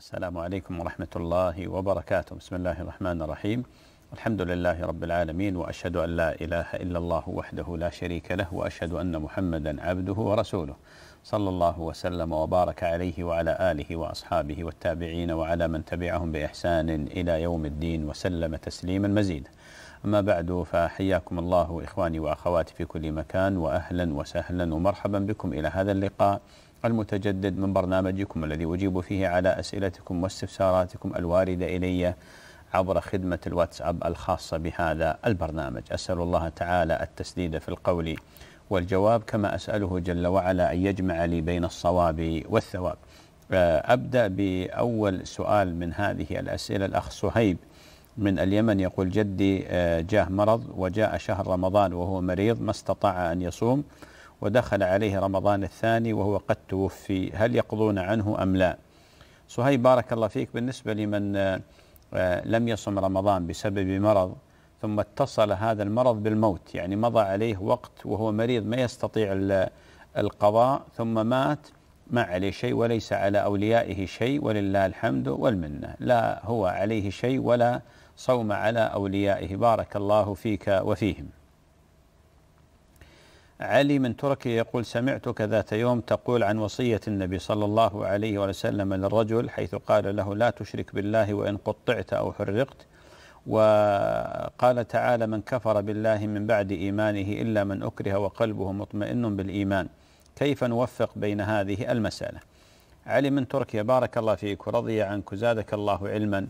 السلام عليكم ورحمة الله وبركاته بسم الله الرحمن الرحيم الحمد لله رب العالمين وأشهد أن لا إله إلا الله وحده لا شريك له وأشهد أن محمدا عبده ورسوله صلى الله وسلم وبارك عليه وعلى آله وأصحابه والتابعين وعلى من تبعهم بإحسان إلى يوم الدين وسلم تسليما مزيدا أما بعد فحياكم الله إخواني وأخواتي في كل مكان وأهلا وسهلا ومرحبا بكم إلى هذا اللقاء المتجدد من برنامجكم الذي أجيب فيه على أسئلتكم واستفساراتكم الواردة إلي عبر خدمة الواتساب الخاصة بهذا البرنامج أسأل الله تعالى التسديد في القول والجواب كما أسأله جل وعلا أن يجمع لي بين الصواب والثواب آه، أبدأ بأول سؤال من هذه الأسئلة الأخ صهيب من اليمن يقول جدي آه، جاه مرض وجاء شهر رمضان وهو مريض ما استطاع أن يصوم ودخل عليه رمضان الثاني وهو قد توفي هل يقضون عنه أم لا صهيب بارك الله فيك بالنسبة لمن آه، لم يصم رمضان بسبب مرض ثم اتصل هذا المرض بالموت يعني مضى عليه وقت وهو مريض ما يستطيع القضاء ثم مات ما عليه شيء وليس على أوليائه شيء ولله الحمد والمنة لا هو عليه شيء ولا صوم على أوليائه بارك الله فيك وفيهم علي من تركيا يقول سمعتك ذات يوم تقول عن وصية النبي صلى الله عليه وسلم للرجل حيث قال له لا تشرك بالله وإن قطعت أو حرقت وقال تعالى من كفر بالله من بعد إيمانه إلا من أكره وقلبه مطمئن بالإيمان كيف نوفق بين هذه المسألة علي من تركيا بارك الله فيك ورضي عنك وزادك الله علما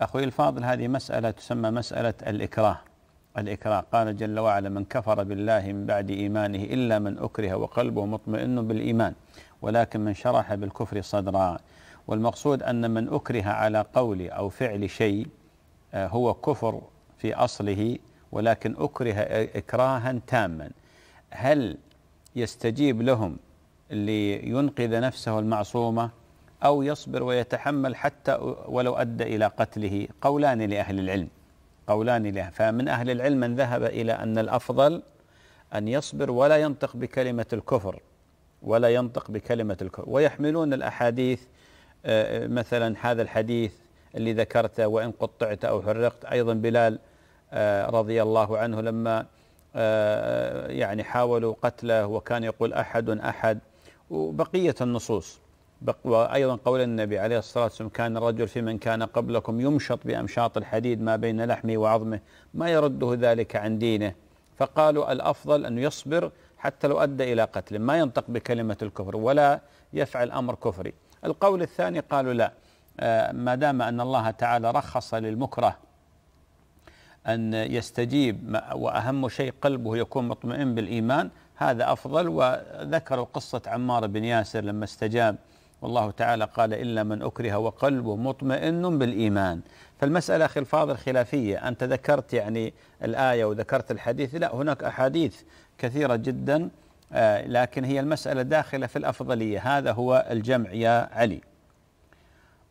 أخوي الفاضل هذه مسألة تسمى مسألة الإكراه الإكراه قال جل وعلا من كفر بالله من بعد إيمانه إلا من أكره وقلبه مطمئن بالإيمان ولكن من شرح بالكفر صدرا والمقصود أن من أكره على قول أو فعل شيء آه، هو كفر في أصله ولكن أكره إكراها تاما هل يستجيب لهم لينقذ نفسه المعصومة أو يصبر ويتحمل حتى ولو أدى إلى قتله قولان لأهل العلم قولان له فمن أهل العلم من ذهب إلى أن الأفضل أن يصبر ولا ينطق بكلمة الكفر ولا ينطق بكلمة الكفر ويحملون الأحاديث آه، مثلا هذا الحديث اللي ذكرته وإن قطعت أو حرقت أيضا بلال آه، رضي الله عنه لما آه، يعني حاولوا قتله وكان يقول أحد أحد وبقية النصوص وأيضا قول النبي عليه الصلاة والسلام كان الرجل في من كان قبلكم يمشط بأمشاط الحديد ما بين لحمه وعظمه ما يرده ذلك عن دينه فقالوا الأفضل أن يصبر حتى لو أدى إلى قتله ما ينطق بكلمة الكفر ولا يفعل أمر كفري القول الثاني قالوا لا آه، ما دام أن الله تعالى رخص للمكره أن يستجيب وأهم شيء قلبه يكون مطمئن بالإيمان هذا أفضل وذكروا قصة عمار بن ياسر لما استجاب والله تعالى قال إلا من أكره وقلبه مطمئن بالإيمان فالمسألة أخي الفاضل خلافية أنت ذكرت يعني الآية وذكرت الحديث لا هناك أحاديث كثيرة جدا آه، لكن هي المسألة داخلة في الأفضلية هذا هو الجمع يا علي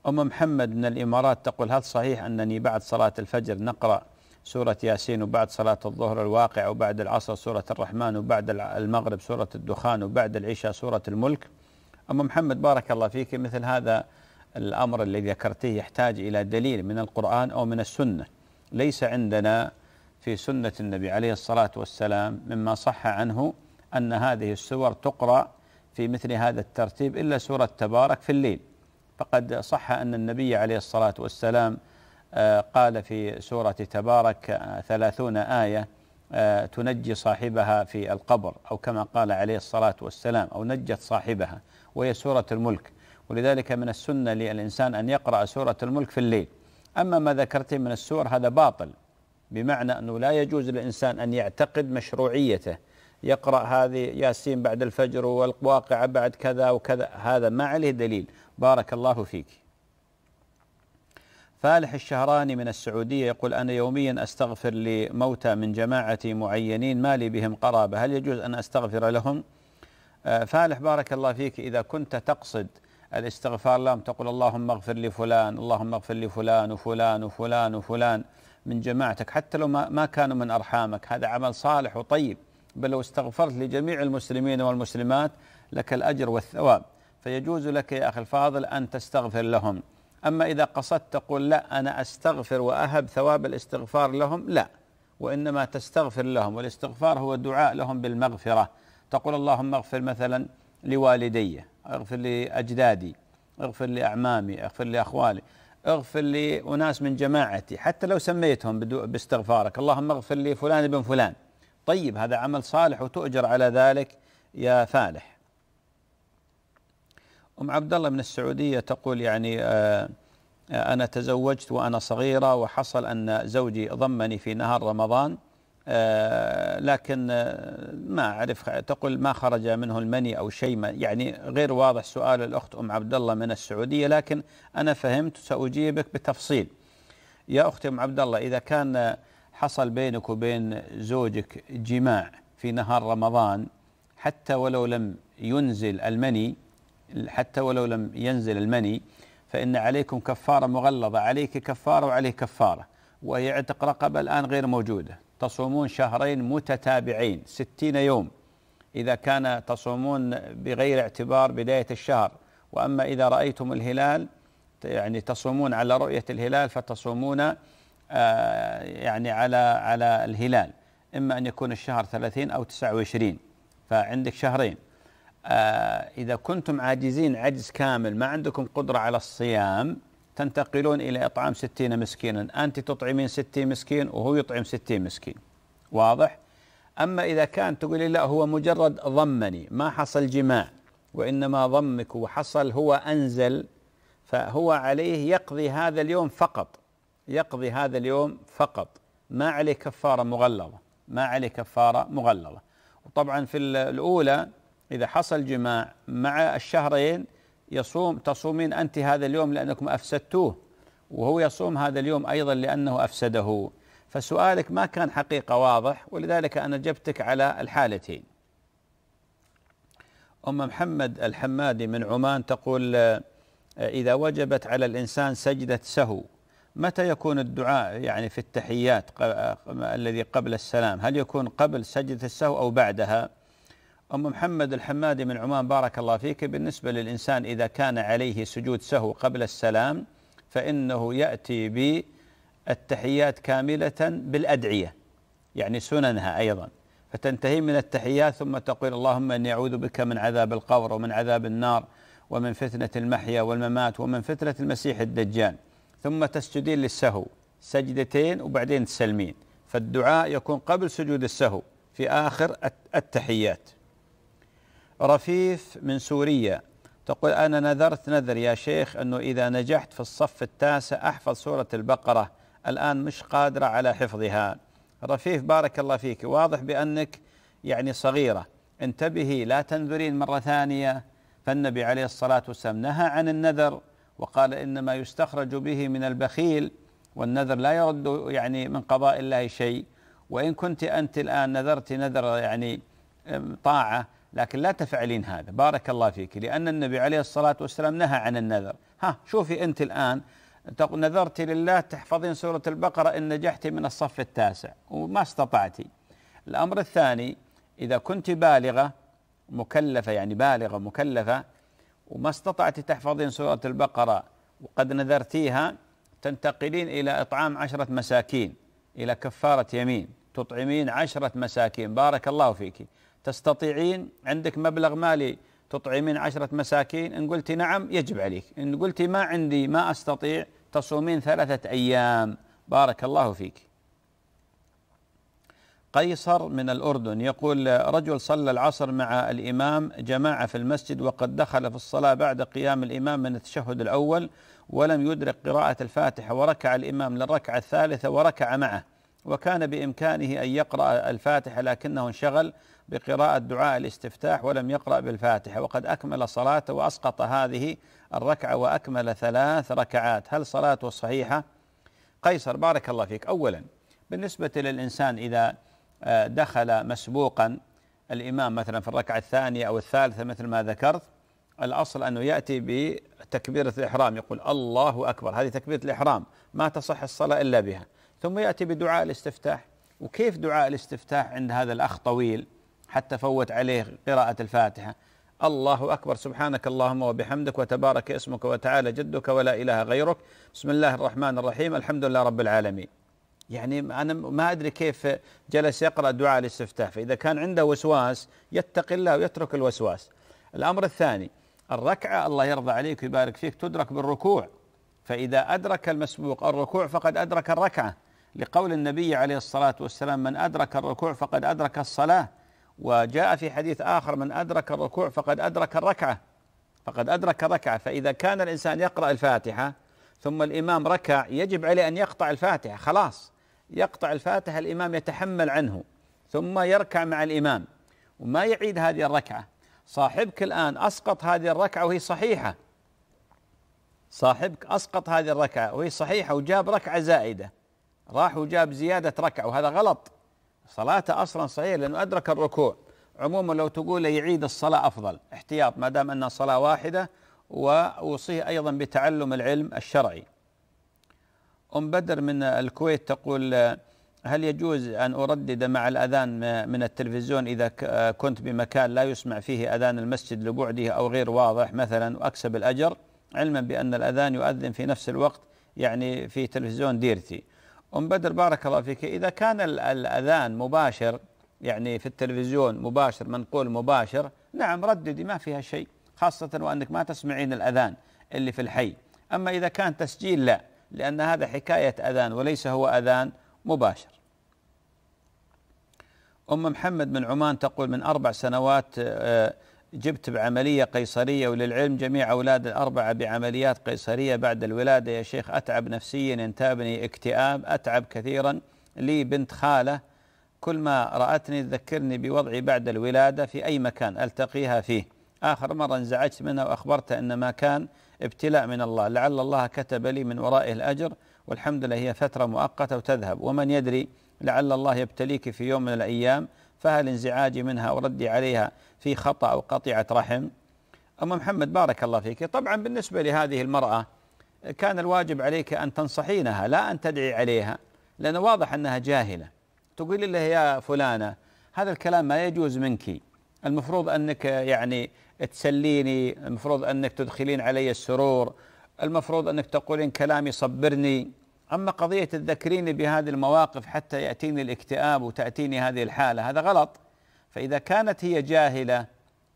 أم محمد من الإمارات تقول هل صحيح أنني بعد صلاة الفجر نقرأ سورة ياسين وبعد صلاة الظهر الواقع وبعد العصر سورة الرحمن وبعد المغرب سورة الدخان وبعد العشاء سورة الملك أما محمد بارك الله فيك مثل هذا الأمر الذي ذكرته يحتاج إلى دليل من القرآن أو من السنة ليس عندنا في سنة النبي عليه الصلاة والسلام مما صح عنه أن هذه السور تقرأ في مثل هذا الترتيب إلا سورة تبارك في الليل فقد صح أن النبي عليه الصلاة والسلام آه، قال في سورة تبارك آه، ثلاثون آية آه، تنجي صاحبها في القبر أو كما قال عليه الصلاة والسلام أو نجت صاحبها وهي سورة الملك ولذلك من السنة للإنسان أن يقرأ سورة الملك في الليل أما ما ذكرت من السور هذا باطل بمعنى أنه لا يجوز للإنسان أن يعتقد مشروعيته يقرأ هذه ياسين بعد الفجر والواقعة بعد كذا وكذا هذا ما عليه دليل بارك الله فيك فالح الشهراني من السعودية يقول أنا يوميا أستغفر لموتى من جماعة معينين ما لي بهم قرابة هل يجوز أن أستغفر لهم؟ آه، فالح بارك الله فيك إذا كنت تقصد الاستغفار لهم تقول اللهم اغفر لفلان اللهم اغفر لفلان وفلان وفلان وفلان من جماعتك حتى لو ما كانوا من أرحامك هذا عمل صالح وطيب بل لو استغفرت لجميع المسلمين والمسلمات لك الأجر والثواب فيجوز لك يا أخي الفاضل أن تستغفر لهم أما إذا قصدت تقول لا أنا أستغفر وأهب ثواب الاستغفار لهم لا وإنما تستغفر لهم والاستغفار هو الدعاء لهم بالمغفرة تقول اللهم اغفر مثلا لوالدي اغفر لأجدادي اغفر لأعمامي اغفر لأخوالي اغفر لأناس من جماعتي حتى لو سميتهم باستغفارك اللهم اغفر لي فلان بن فلان طيب هذا عمل صالح وتؤجر على ذلك يا فالح أم عبد الله من السعودية تقول يعني آه، آه، أنا تزوجت وأنا صغيرة وحصل أن زوجي ضمني في نهار رمضان آه، لكن آه، ما أعرف تقول ما خرج منه المني أو شيء يعني غير واضح سؤال الأخت أم عبد الله من السعودية لكن أنا فهمت سأجيبك بتفصيل يا أختي أم عبد الله إذا كان حصل بينك وبين زوجك جماع في نهار رمضان حتى ولو لم ينزل المني حتى ولو لم ينزل المني فإن عليكم كفارة مغلظة عليك كفارة وعليه كفارة ويعتق رقبة الآن غير موجودة تصومون شهرين متتابعين ستين يوم إذا كان تصومون بغير اعتبار بداية الشهر وأما إذا رأيتم الهلال يعني تصومون على رؤية الهلال فتصومون آه، يعني على على الهلال إما أن يكون الشهر 30 أو 29 فعندك شهرين آه، إذا كنتم عاجزين عجز كامل ما عندكم قدرة على الصيام تنتقلون إلى إطعام ستين مسكينا أنت تطعمين ستين مسكين وهو يطعم ستين مسكين واضح؟ أما إذا كان تقول لا هو مجرد ضمني ما حصل جماع وإنما ضمك وحصل هو أنزل فهو عليه يقضي هذا اليوم فقط يقضي هذا اليوم فقط ما عليه كفارة مغلظة ما عليه كفارة مغلظة وطبعا في الأولى إذا حصل جماع مع الشهرين يصوم تصومين أنت هذا اليوم لأنكم أفسدتوه وهو يصوم هذا اليوم أيضا لأنه أفسده فسؤالك ما كان حقيقة واضح ولذلك أنا جبتك على الحالتين أم محمد الحمادي من عمان تقول آه، إذا وجبت على الإنسان سجدة سهو متى يكون الدعاء يعني في التحيات آه، الذي قبل السلام هل يكون قبل سجدة السهو أو بعدها؟ أم محمد الحمادي من عمان بارك الله فيك بالنسبة للإنسان إذا كان عليه سجود سهو قبل السلام فإنه يأتي بالتحيات كاملة بالأدعية يعني سننها أيضا فتنتهي من التحيات ثم تقول اللهم اني اعوذ بك من عذاب القبر ومن عذاب النار ومن فتنه المحيا والممات ومن فتنه المسيح الدجال ثم تسجدين للسهو سجدتين وبعدين تسلمين فالدعاء يكون قبل سجود السهو في اخر التحيات رفيف من سوريا تقول أنا نذرت نذر يا شيخ أنه إذا نجحت في الصف التاسع أحفظ سورة البقرة الآن مش قادرة على حفظها رفيف بارك الله فيك واضح بأنك يعني صغيرة انتبهي لا تنذرين مرة ثانية فالنبي عليه الصلاة والسلام نهى عن النذر وقال إنما يستخرج به من البخيل والنذر لا يرد يعني من قضاء الله شيء وإن كنت أنت الآن نذرت نذر يعني طاعة لكن لا تفعلين هذا بارك الله فيك لأن النبي عليه الصلاة والسلام نهى عن النذر ها شوفي أنت الآن نذرت لله تحفظين سورة البقرة إن نجحت من الصف التاسع وما استطعتي الأمر الثاني إذا كنت بالغة مكلفة يعني بالغة مكلفة وما استطعت تحفظين سورة البقرة وقد نذرتيها تنتقلين إلى إطعام عشرة مساكين إلى كفارة يمين تطعمين عشرة مساكين بارك الله فيك تستطيعين عندك مبلغ مالي تطعمين عشرة مساكين إن قلتي نعم يجب عليك إن قلتي ما عندي ما أستطيع تصومين ثلاثة أيام بارك الله فيك قيصر من الأردن يقول رجل صلى العصر مع الإمام جماعة في المسجد وقد دخل في الصلاة بعد قيام الإمام من التشهد الأول ولم يدرك قراءة الفاتحة وركع الإمام للركعة الثالثة وركع معه وكان بإمكانه أن يقرأ الفاتحة لكنه انشغل بقراءة دعاء الاستفتاح ولم يقرأ بالفاتحة وقد أكمل صلاته وأسقط هذه الركعة وأكمل ثلاث ركعات هل صلاته صحيحة؟ قيصر بارك الله فيك أولا بالنسبة للإنسان إذا آه، دخل مسبوقا الإمام مثلا في الركعة الثانية أو الثالثة مثل ما ذكرت الأصل أنه يأتي بتكبيرة الإحرام يقول الله أكبر هذه تكبيرة الإحرام ما تصح الصلاة إلا بها ثم يأتي بدعاء الاستفتاح وكيف دعاء الاستفتاح عند هذا الأخ طويل حتى فوت عليه قراءة الفاتحة الله أكبر سبحانك اللهم وبحمدك وتبارك اسمك وتعالى جدك ولا إله غيرك بسم الله الرحمن الرحيم الحمد لله رب العالمين يعني أنا ما أدري كيف جلس يقرأ دعاء الاستفتاح فإذا كان عنده وسواس يتقي الله ويترك الوسواس الأمر الثاني الركعة الله يرضى عليك ويبارك فيك تدرك بالركوع فإذا أدرك المسبوق الركوع فقد أدرك الركعة لقول النبي عليه الصلاة والسلام من أدرك الركوع فقد أدرك الصلاة وجاء في حديث آخر من أدرك الركوع فقد أدرك الركعة فقد أدرك الركعة فإذا كان الإنسان يقرأ الفاتحة ثم الإمام ركع يجب عليه أن يقطع الفاتحة خلاص يقطع الفاتحة الإمام يتحمل عنه ثم يركع مع الإمام وما يعيد هذه الركعة صاحبك الآن أسقط هذه الركعة وهي صحيحة صاحبك أسقط هذه الركعة وهي صحيحة وجاب ركعة زائدة راح وجاب زيادة ركعة وهذا غلط صلاته أصلا صحيح لأنه أدرك الركوع عموما لو تقول يعيد الصلاة أفضل احتياط ما دام أنها صلاة واحدة وأوصيه أيضا بتعلم العلم الشرعي أم بدر من الكويت تقول هل يجوز أن أردد مع الأذان من التلفزيون إذا كنت بمكان لا يسمع فيه أذان المسجد لبعده أو غير واضح مثلا وأكسب الأجر علما بأن الأذان يؤذن في نفس الوقت يعني في تلفزيون ديرتي أم بدر بارك الله فيك إذا كان الأذان مباشر يعني في التلفزيون مباشر منقول مباشر نعم رددي ما فيها شيء خاصة وأنك ما تسمعين الأذان اللي في الحي أما إذا كان تسجيل لا لأن هذا حكاية أذان وليس هو أذان مباشر أم محمد من عمان تقول من أربع سنوات آه، جبت بعملية قيصرية وللعلم جميع أولاد الأربعة بعمليات قيصرية بعد الولادة يا شيخ أتعب نفسيا ينتابني اكتئاب أتعب كثيرا لي بنت خالة كل ما رأتني تذكرني بوضعي بعد الولادة في أي مكان ألتقيها فيه آخر مرة انزعجت منها وأخبرتها أن ما كان ابتلاء من الله لعل الله كتب لي من ورائه الأجر والحمد لله هي فترة مؤقتة وتذهب ومن يدري لعل الله يبتليك في يوم من الأيام فهل انزعاجي منها وردي عليها في خطأ أو قطيعة رحم أم محمد بارك الله فيك طبعا بالنسبة لهذه المرأة كان الواجب عليك أن تنصحينها لا أن تدعي عليها لأنه واضح أنها جاهلة تقول لها يا فلانة هذا الكلام ما يجوز منك المفروض أنك يعني تسليني المفروض أنك تدخلين علي السرور المفروض أنك تقولين كلام يصبرني أما قضية تذكريني بهذه المواقف حتى يأتيني الاكتئاب وتأتيني هذه الحالة هذا غلط فإذا كانت هي جاهلة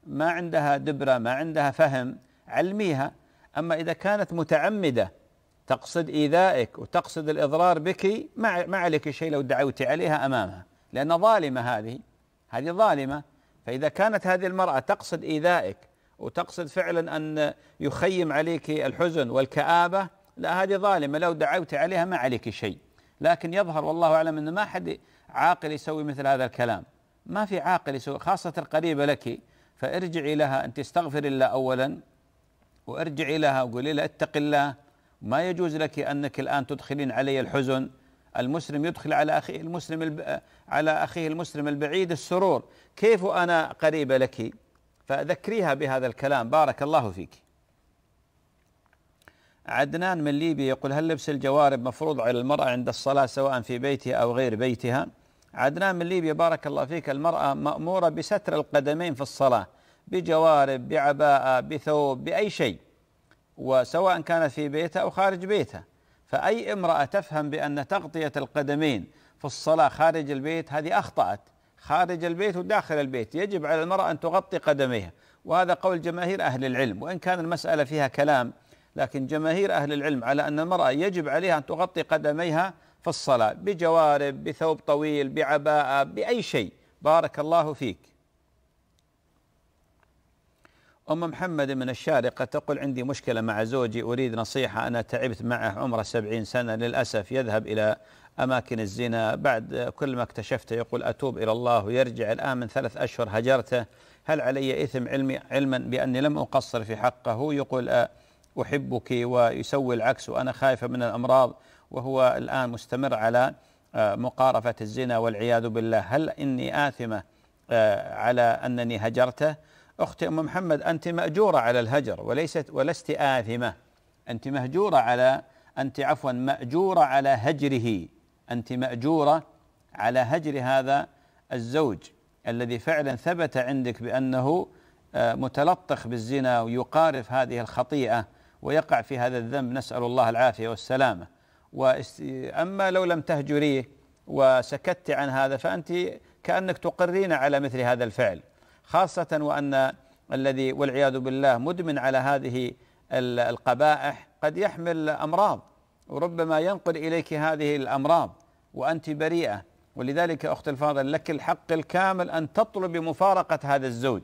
ما عندها دبرة ما عندها فهم علميها أما إذا كانت متعمدة تقصد إيذائك وتقصد الإضرار بك ما ما عليك شيء لو دعوت عليها أمامها لأن ظالمة هذه هذه ظالمة فإذا كانت هذه المرأة تقصد إيذائك وتقصد فعلا أن يخيم عليك الحزن والكآبة لا هذه ظالمة لو دعوت عليها ما عليك شيء لكن يظهر والله أعلم أن ما حد عاقل يسوي مثل هذا الكلام ما في عاقل يسوي خاصة القريبة لك فارجعي لها أنت استغفري الله أولا وارجعي لها وقولي لها اتق الله ما يجوز لك أنك الآن تدخلين علي الحزن المسلم يدخل على أخيه المسلم الب... على أخيه المسلم البعيد السرور كيف أنا قريبة لك فذكريها بهذا الكلام بارك الله فيك عدنان من ليبيا يقول هل لبس الجوارب مفروض على المرأة عند الصلاة سواء في بيتها أو غير بيتها عدنان من ليبيا بارك الله فيك المرأة مأمورة بستر القدمين في الصلاة بجوارب بعباءة بثوب بأي شيء وسواء كانت في بيتها أو خارج بيتها فأي امرأة تفهم بأن تغطية القدمين في الصلاة خارج البيت هذه أخطأت خارج البيت وداخل البيت يجب على المرأة أن تغطي قدميها وهذا قول جماهير أهل العلم وإن كان المسألة فيها كلام لكن جماهير أهل العلم على أن المرأة يجب عليها أن تغطي قدميها في الصلاة بجوارب بثوب طويل بعباءة بأي شيء بارك الله فيك أم محمد من الشارقة تقول عندي مشكلة مع زوجي أريد نصيحة أنا تعبت معه عمره سبعين سنة للأسف يذهب إلى أماكن الزنا بعد كل ما اكتشفته يقول أتوب إلى الله ويرجع الآن من ثلاث أشهر هجرته هل علي إثم علمي علما بأني لم أقصر في حقه يقول أحبك ويسوي العكس وأنا خايفة من الأمراض وهو الآن مستمر على آه، مقارفة الزنا والعياذ بالله هل إني آثمة آه، على أنني هجرته أختي أم محمد أنت مأجورة على الهجر وليست ولست آثمة أنت مهجورة على أنت عفوا مأجورة على هجره أنت مأجورة على هجر هذا الزوج الذي فعلا ثبت عندك بأنه آه، متلطخ بالزنا ويقارف هذه الخطيئة ويقع في هذا الذنب نسأل الله العافية والسلامة أما لو لم تهجريه وسكت عن هذا فأنت كأنك تقرين على مثل هذا الفعل خاصة وأن الذي والعياذ بالله مدمن على هذه القبائح قد يحمل أمراض وربما ينقل إليك هذه الأمراض وأنت بريئة ولذلك أخت الفاضل لك الحق الكامل أن تطلب مفارقة هذا الزوج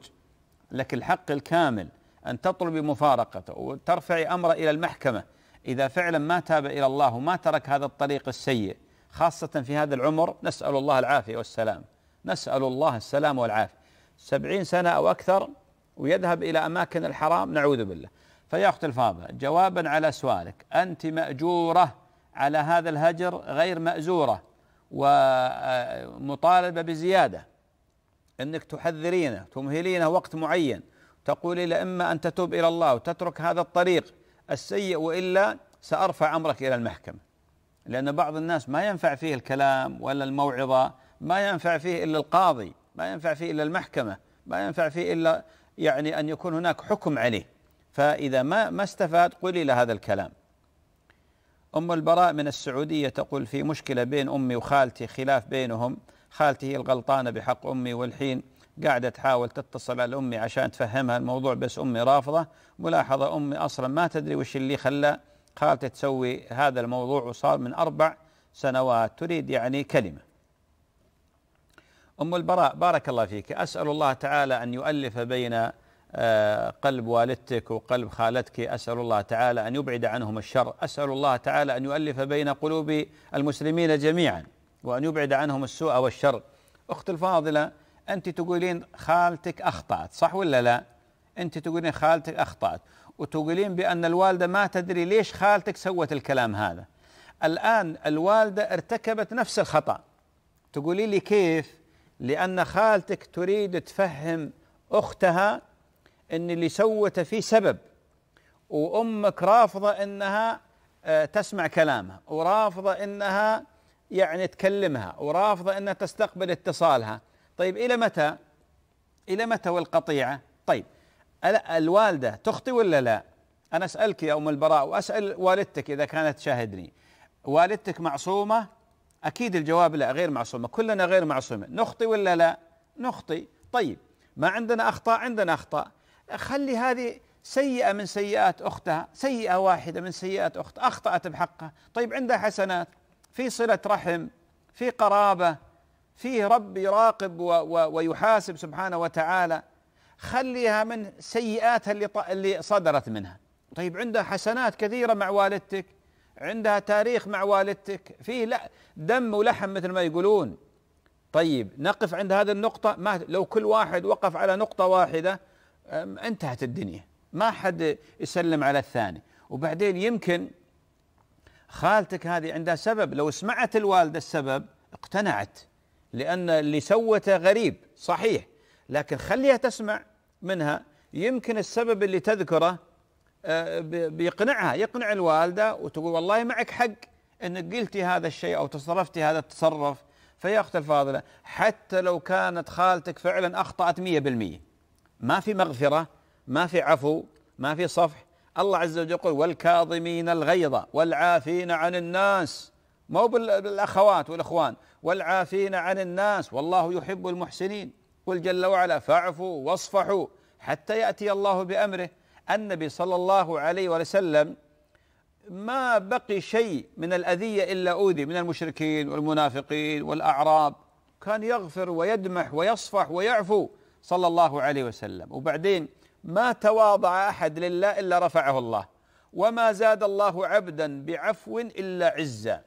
لك الحق الكامل أن تطلب مفارقته وترفعي أمره إلى المحكمة إذا فعلا ما تاب إلى الله وما ترك هذا الطريق السيء خاصة في هذا العمر نسأل الله العافية والسلام نسأل الله السلام والعافية سبعين سنة أو أكثر ويذهب إلى أماكن الحرام نعوذ بالله فيا أخت الفاضلة جوابا على سؤالك أنت مأجورة على هذا الهجر غير مأزورة ومطالبة بزيادة أنك تحذرينه تمهلينه وقت معين تقولي له إما أن تتوب إلى الله وتترك هذا الطريق السيء والا سارفع امرك الى المحكمه لان بعض الناس ما ينفع فيه الكلام ولا الموعظه ما ينفع فيه الا القاضي ما ينفع فيه الا المحكمه ما ينفع فيه الا يعني ان يكون هناك حكم عليه فاذا ما ما استفاد قل الى هذا الكلام ام البراء من السعوديه تقول في مشكله بين امي وخالتي خلاف بينهم خالتي هي الغلطانه بحق امي والحين قاعدة تحاول تتصل على أمي عشان تفهمها الموضوع بس أمي رافضة ملاحظة أمي أصلا ما تدري وش اللي خلى خالتي تسوي هذا الموضوع وصار من أربع سنوات تريد يعني كلمة أم البراء بارك الله فيك أسأل الله تعالى أن يؤلف بين آه، قلب والدتك وقلب خالتك أسأل الله تعالى أن يبعد عنهم الشر أسأل الله تعالى أن يؤلف بين قلوب المسلمين جميعا وأن يبعد عنهم السوء والشر أخت الفاضلة انت تقولين خالتك اخطات صح ولا لا انت تقولين خالتك اخطات وتقولين بان الوالده ما تدري ليش خالتك سوت الكلام هذا الان الوالده ارتكبت نفس الخطا تقولي لي كيف لان خالتك تريد تفهم اختها ان اللي سوته فيه سبب وامك رافضه انها آه، تسمع كلامها ورافضه انها يعني تكلمها ورافضه انها تستقبل اتصالها طيب إلى متى إلى متى والقطيعة طيب الوالدة تخطي ولا لا أنا أسألك يا أم البراء وأسأل والدتك إذا كانت تشاهدني والدتك معصومة أكيد الجواب لا غير معصومة كلنا غير معصومة نخطي ولا لا نخطي طيب ما عندنا أخطاء عندنا أخطاء خلي هذه سيئة من سيئات أختها سيئة واحدة من سيئات أخت أخطأت بحقها طيب عندها حسنات في صلة رحم في قرابة فيه رب يراقب و و ويحاسب سبحانه وتعالى خليها من سيئاتها اللي, اللي صدرت منها طيب عندها حسنات كثيرة مع والدتك عندها تاريخ مع والدتك فيه لا دم ولحم مثل ما يقولون طيب نقف عند هذه النقطة ما لو كل واحد وقف على نقطة واحدة انتهت الدنيا ما حد يسلم على الثاني وبعدين يمكن خالتك هذه عندها سبب لو سمعت الوالدة السبب اقتنعت لأن اللي سوته غريب صحيح لكن خليها تسمع منها يمكن السبب اللي تذكره آه، بيقنعها يقنع الوالدة وتقول والله معك حق أنك قلتي هذا الشيء أو تصرفتي هذا التصرف فيا أخت الفاضلة حتى لو كانت خالتك فعلا أخطأت مية بالمية ما في مغفرة ما في عفو ما في صفح الله عز وجل يقول والكاظمين الغيظ والعافين عن الناس مو بالأخوات والإخوان والعافين عن الناس والله يحب المحسنين قل جل وعلا فاعفوا واصفحوا حتى ياتي الله بامره النبي صلى الله عليه وسلم ما بقي شيء من الاذيه الا اوذي من المشركين والمنافقين والاعراب كان يغفر ويدمح ويصفح ويعفو صلى الله عليه وسلم وبعدين ما تواضع احد لله الا رفعه الله وما زاد الله عبدا بعفو الا عزا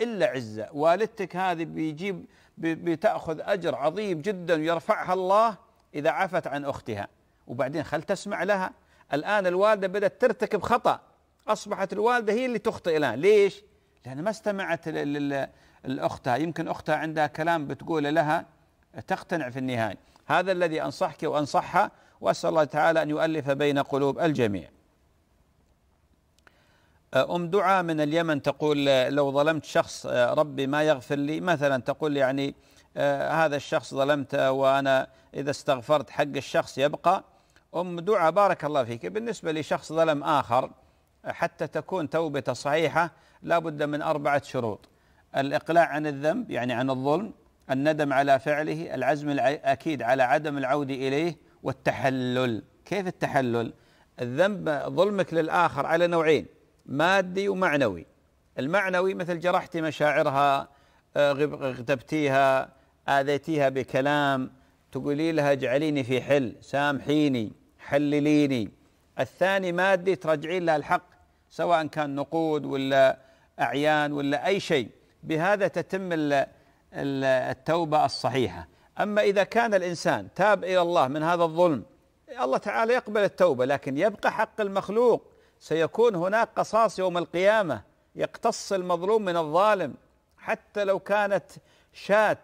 إلا عزة والدتك هذه بيجيب بتأخذ أجر عظيم جدا يرفعها الله إذا عفت عن أختها وبعدين خل تسمع لها الآن الوالدة بدأت ترتكب خطأ أصبحت الوالدة هي اللي تخطئ الان ليش؟ لأن ما استمعت لأختها يمكن أختها عندها كلام بتقول لها تقتنع في النهاية هذا الذي أنصحك وأنصحها وأسأل الله تعالى أن يؤلف بين قلوب الجميع آه، أم دعاء من اليمن تقول آه، لو ظلمت شخص آه، ربي ما يغفر لي مثلا تقول يعني هذا الشخص ظلمته وأنا إذا استغفرت حق الشخص يبقى أم دعاء بارك الله فيك بالنسبة لشخص ظلم آخر حتى تكون توبته صحيحة لا بد من أربعة شروط الإقلاع عن الذنب يعني عن الظلم الندم على فعله العزم الأكيد على عدم العود إليه والتحلل كيف التحلل الذنب ظلمك للآخر على نوعين مادي ومعنوي المعنوي مثل جرحتي مشاعرها اغتبتيها آه، آذيتيها بكلام تقولي لها اجعليني في حل سامحيني حلليني الثاني مادي ترجعين لها الحق سواء كان نقود ولا أعيان ولا أي شيء بهذا تتم التوبة الصحيحة أما إذا كان الإنسان تاب إلى الله من هذا الظلم الله تعالى يقبل التوبة لكن يبقى حق المخلوق سيكون هناك قصاص يوم القيامه يقتص المظلوم من الظالم حتى لو كانت شاة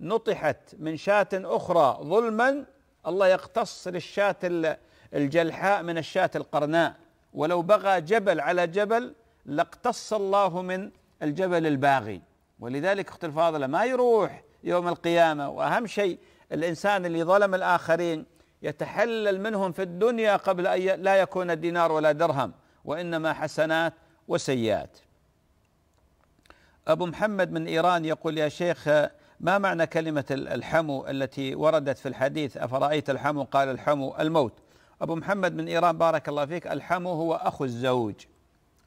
نطحت من شاة اخرى ظلما الله يقتص للشاة الجلحاء من الشاة القرناء ولو بغى جبل على جبل لاقتص الله من الجبل الباغي ولذلك اخت الفاضله ما يروح يوم القيامه واهم شيء الانسان اللي ظلم الاخرين يتحلل منهم في الدنيا قبل أن لا يكون دينار ولا درهم وإنما حسنات وسيئات أبو محمد من إيران يقول يا شيخ ما معنى كلمة الحمو التي وردت في الحديث أفرأيت الحمو قال الحمو الموت أبو محمد من إيران بارك الله فيك الحمو هو أخو الزوج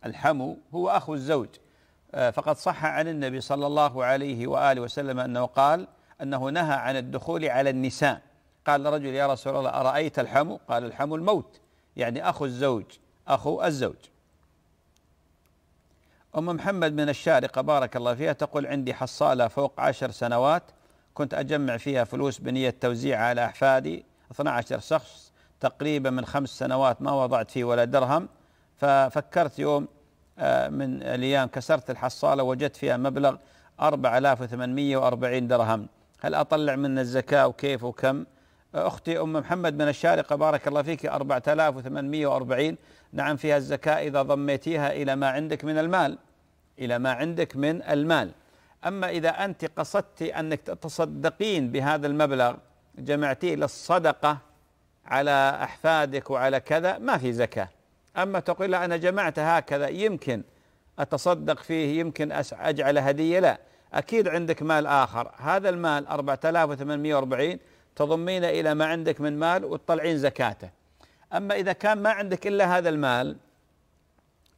الحمو هو أخو الزوج آه، فقد صح عن النبي صلى الله عليه وآله وسلم أنه قال أنه نهى عن الدخول على النساء قال رجل يا رسول الله أرأيت الحم قال الحم الموت يعني أخو الزوج أخو الزوج أم محمد من الشارقة بارك الله فيها تقول عندي حصالة فوق عشر سنوات كنت أجمع فيها فلوس بنية توزيعها على أحفادي 12 شخص تقريبا من خمس سنوات ما وضعت فيه ولا درهم ففكرت يوم آه، من الأيام كسرت الحصالة وجدت فيها مبلغ 4840 درهم هل أطلع من الزكاة وكيف وكم أختي أم محمد من الشارقة بارك الله فيك 4840 نعم فيها الزكاة إذا ضميتيها إلى ما عندك من المال إلى ما عندك من المال أما إذا أنت قصدت أنك تتصدقين بهذا المبلغ جمعتيه للصدقة على أحفادك وعلى كذا ما في زكاة أما تقول لا أنا جمعت هكذا يمكن أتصدق فيه يمكن أجعل هدية لا أكيد عندك مال آخر هذا المال 4840 تضمينه إلى ما عندك من مال وتطلعين زكاته أما إذا كان ما عندك إلا هذا المال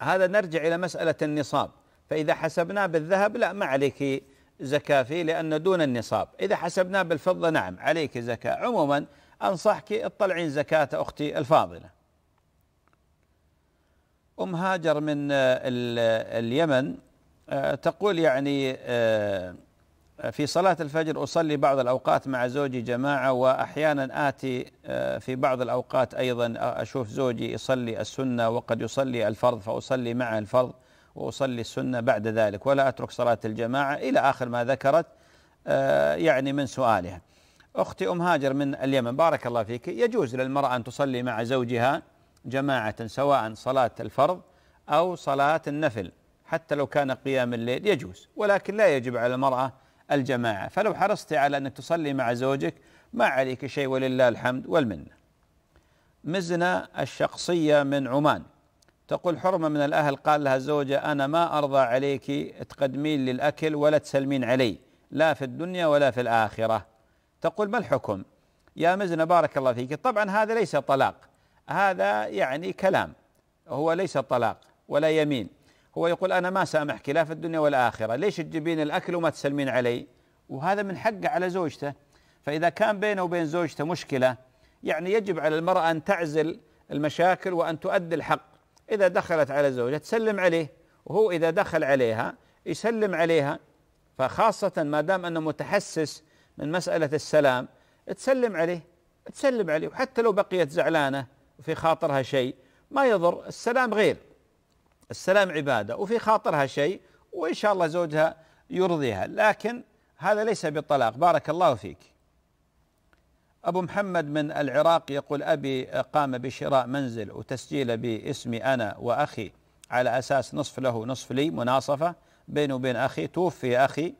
هذا نرجع إلى مسألة النصاب فإذا حسبناه بالذهب لا ما عليك زكاة فيه لأن دون النصاب إذا حسبناه بالفضة نعم عليك زكاة عموما أنصحك اطلعين زكاة أختي الفاضلة أم هاجر من اليمن آه، تقول يعني آه، في صلاة الفجر أصلي بعض الأوقات مع زوجي جماعة وأحيانا آتي آه، في بعض الأوقات أيضا أشوف زوجي يصلي السنة وقد يصلي الفرض فأصلي معه الفرض وأصلي السنة بعد ذلك ولا أترك صلاة الجماعة إلى آخر ما ذكرت آه، يعني من سؤالها أختي أم هاجر من اليمن بارك الله فيك يجوز للمرأة أن تصلي مع زوجها جماعة سواء صلاة الفرض أو صلاة النفل حتى لو كان قيام الليل يجوز ولكن لا يجب على المرأة الجماعة فلو حرصت على أنك تصلي مع زوجك ما عليك شيء ولله الحمد والمنة مزنة الشخصية من عمان تقول حرمة من الأهل قال لها الزوجة أنا ما أرضى عليك تقدمين للأكل ولا تسلمين علي لا في الدنيا ولا في الآخرة تقول ما الحكم يا مزنة بارك الله فيك طبعا هذا ليس طلاق هذا يعني كلام هو ليس طلاق ولا يمين هو يقول أنا ما سامحك لا في الدنيا والآخرة ليش تجيبين الأكل وما تسلمين علي وهذا من حقه على زوجته فإذا كان بينه وبين زوجته مشكلة يعني يجب على المرأة أن تعزل المشاكل وأن تؤدي الحق إذا دخلت على زوجها تسلم عليه وهو إذا دخل عليها يسلم عليها فخاصة ما دام أنه متحسس من مسألة السلام تسلم عليه تسلم عليه وحتى لو بقيت زعلانة وفي خاطرها شيء ما يضر السلام غير السلام عبادة وفي خاطرها شيء وإن شاء الله زوجها يرضيها لكن هذا ليس بالطلاق بارك الله فيك أبو محمد من العراق يقول أبي قام بشراء منزل وتسجيله باسمي أنا وأخي على أساس نصف له نصف لي مناصفة بيني وبين أخي توفي أخي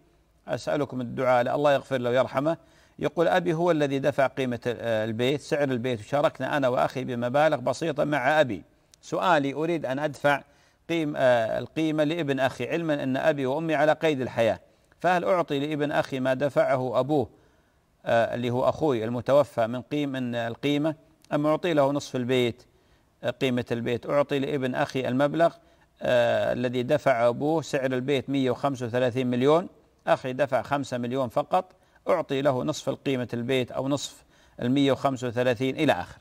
أسألكم الدعاء الله يغفر له ويرحمه يقول أبي هو الذي دفع قيمة البيت سعر البيت وشاركنا أنا وأخي بمبالغ بسيطة مع أبي سؤالي أريد أن أدفع قيم آه، القيمة لابن أخي علما أن أبي وأمي على قيد الحياة فهل أعطي لابن أخي ما دفعه أبوه آه، اللي هو أخوي المتوفى من قيم من القيمة أم أعطي له نصف البيت آه، قيمة البيت أعطي لابن أخي المبلغ الذي دفع أبوه سعر البيت 135 مليون أخي دفع 5 مليون فقط أعطي له نصف قيمة البيت أو نصف ال 135 إلى آخر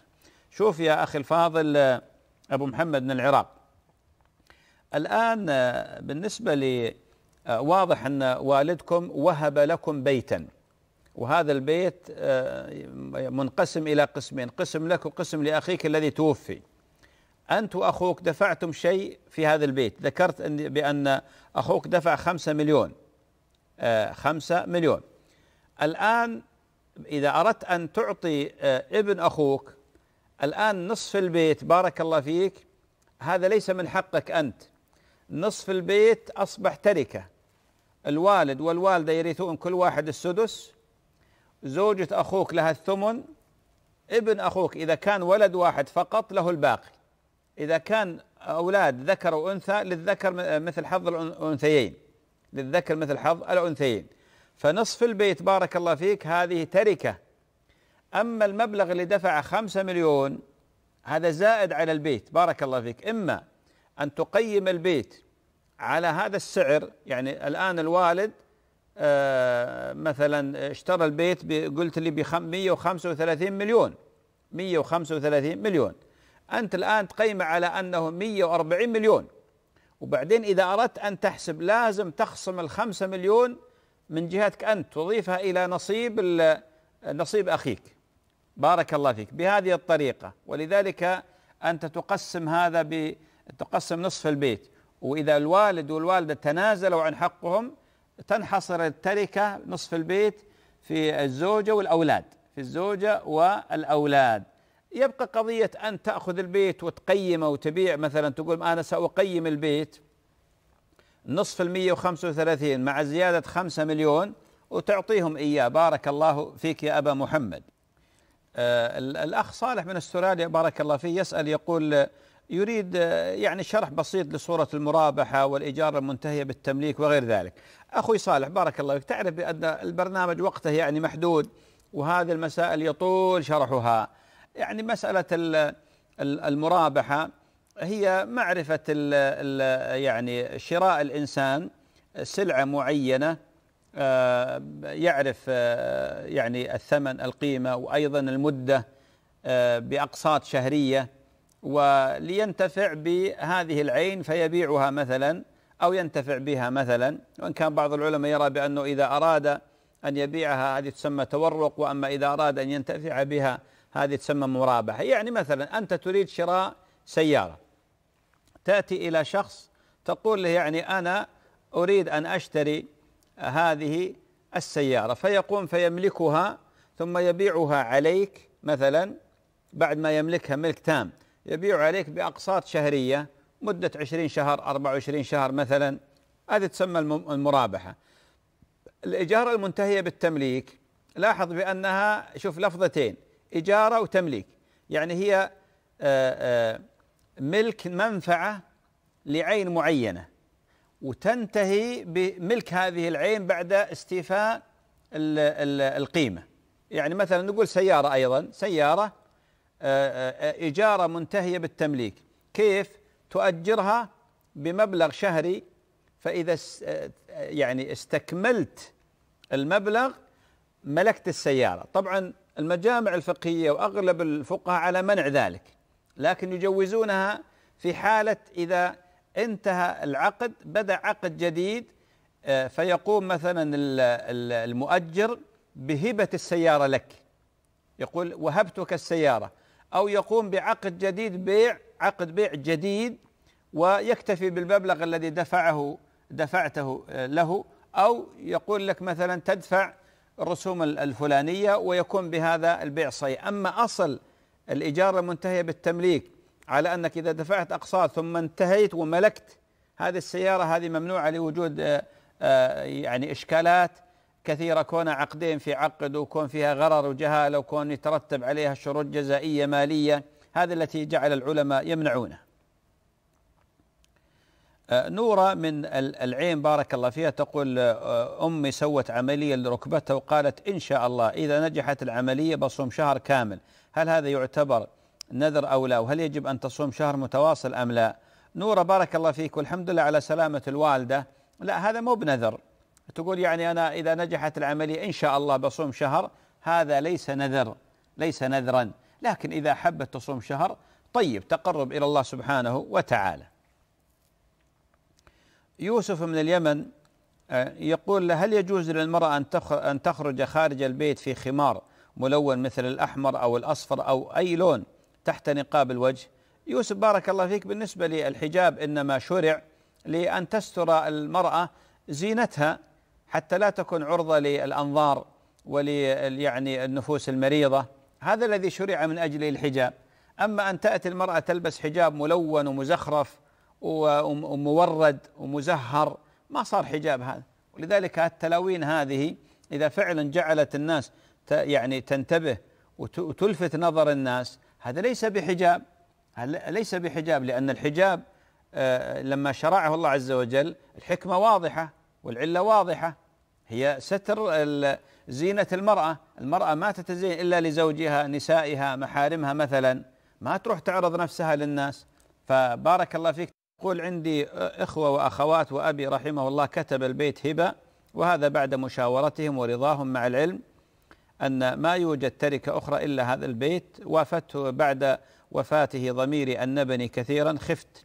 شوف يا أخي الفاضل أبو محمد من العراق الآن آه، بالنسبة لي آه، واضح أن والدكم وهب لكم بيتا وهذا البيت آه، منقسم إلى قسمين قسم لك وقسم لأخيك الذي توفي أنت وأخوك دفعتم شيء في هذا البيت ذكرت بأن أخوك دفع خمسة مليون خمسة مليون الآن إذا أردت أن تعطي ابن أخوك الآن نصف البيت بارك الله فيك هذا ليس من حقك أنت نصف البيت أصبح تركة الوالد والوالدة يرثون كل واحد السدس زوجة أخوك لها الثمن ابن أخوك إذا كان ولد واحد فقط له الباقي إذا كان أولاد ذكر وأنثى للذكر مثل حظ الأنثيين للذكر مثل حظ الأنثيين فنصف البيت بارك الله فيك هذه تركة أما المبلغ اللي دفع خمسة مليون هذا زائد على البيت بارك الله فيك إما أن تقيم البيت على هذا السعر يعني الآن الوالد آه، مثلا اشترى البيت قلت لي ب 135 مليون 135 مليون أنت الآن تقيمه على أنه 140 مليون وبعدين إذا أردت أن تحسب لازم تخصم الخمسة مليون من جهتك أنت تضيفها إلى نصيب نصيب أخيك بارك الله فيك بهذه الطريقة ولذلك أنت تقسم هذا تقسم نصف البيت وإذا الوالد والوالدة تنازلوا عن حقهم تنحصر التركة نصف البيت في الزوجة والأولاد في الزوجة والأولاد يبقى قضية أن تأخذ البيت وتقيمه وتبيع مثلا تقول أنا سأقيم البيت نصف المية وخمسة وثلاثين مع زيادة خمسة مليون وتعطيهم إياه بارك الله فيك يا أبا محمد آه الأخ صالح من استراليا بارك الله فيه يسأل يقول يريد آه، يعني شرح بسيط لصورة المرابحة والإيجار المنتهية بالتمليك وغير ذلك أخوي صالح بارك الله فيك تعرف بأن البرنامج وقته يعني محدود وهذه المسائل يطول شرحها يعني مسألة المرابحة هي معرفة الـ الـ يعني شراء الإنسان سلعة معينة آه، يعرف آه، يعني الثمن القيمة وأيضا المدة بأقساط شهرية ولينتفع بهذه العين فيبيعها مثلا أو ينتفع بها مثلا وإن كان بعض العلماء يرى بأنه إذا أراد أن يبيعها هذه تسمى تورق وأما إذا أراد أن ينتفع بها هذه تسمى مرابحة يعني مثلا أنت تريد شراء سيارة تأتي إلى شخص تقول له يعني أنا أريد أن أشتري هذه السيارة فيقوم فيملكها ثم يبيعها عليك مثلا بعد ما يملكها ملك تام يبيع عليك بأقساط شهرية مدة 20 شهر 24 شهر مثلا هذه تسمى المرابحة الإجارة المنتهية بالتمليك لاحظ بأنها شوف لفظتين إجارة وتمليك يعني هي آه، آه، ملك منفعة لعين معينة وتنتهي بملك هذه العين بعد استيفاء القيمة يعني مثلا نقول سيارة أيضا سيارة إجارة آه، آه، آه، منتهية بالتمليك كيف تؤجرها بمبلغ شهري فإذا يعني استكملت المبلغ ملكت السيارة طبعا المجامع الفقهية وأغلب الفقهاء على منع ذلك لكن يجوزونها في حالة إذا انتهى العقد بدأ عقد جديد فيقوم مثلا المؤجر بهبة السيارة لك يقول وهبتك السيارة أو يقوم بعقد جديد بيع عقد بيع جديد ويكتفي بالمبلغ الذي دفعه دفعته آه، له أو يقول لك مثلا تدفع الرسوم الفلانية ويكون بهذا البيع صحيح أما أصل الإجارة المنتهية بالتمليك على أنك إذا دفعت أقساط ثم انتهيت وملكت هذه السيارة هذه ممنوعة لوجود آه، آه، يعني إشكالات كثيرة كون عقدين في عقد وكون فيها غرر وجهالة وكون يترتب عليها شروط جزائية مالية هذه التي جعل العلماء يمنعونه آه، نورة من العين بارك الله فيها تقول آه، أمي سوت عملية لركبتها وقالت إن شاء الله إذا نجحت العملية بصوم شهر كامل هل هذا يعتبر نذر أو لا وهل يجب أن تصوم شهر متواصل أم لا نورة بارك الله فيك والحمد لله على سلامة الوالدة لا هذا مو بنذر تقول يعني أنا إذا نجحت العملية إن شاء الله بصوم شهر هذا ليس نذر ليس نذرا لكن إذا حبت تصوم شهر طيب تقرب إلى الله سبحانه وتعالى يوسف من اليمن آه، يقول هل يجوز للمرأة أن تخرج خارج البيت في خمار ملون مثل الأحمر أو الأصفر أو أي لون تحت نقاب الوجه يوسف بارك الله فيك بالنسبة للحجاب إنما شرع لأن تستر المرأة زينتها حتى لا تكون عرضة للأنظار ول يعني النفوس المريضة هذا الذي شرع من أجله الحجاب أما أن تأتي المرأة تلبس حجاب ملون ومزخرف ومورد ومزهر ما صار حجاب هذا ولذلك التلاوين هذه إذا فعلا جعلت الناس يعني تنتبه وتلفت نظر الناس هذا ليس بحجاب ليس بحجاب لأن الحجاب آه، لما شرعه الله عز وجل الحكمة واضحة والعلة واضحة هي ستر زينة المرأة المرأة ما تتزين إلا لزوجها نسائها محارمها مثلا ما تروح تعرض نفسها للناس فبارك الله فيك يقول عندي إخوة وأخوات وأبي رحمه الله كتب البيت هبة وهذا بعد مشاورتهم ورضاهم مع العلم أن ما يوجد تركة أخرى إلا هذا البيت وافته بعد وفاته ضميري أنبني كثيرا خفت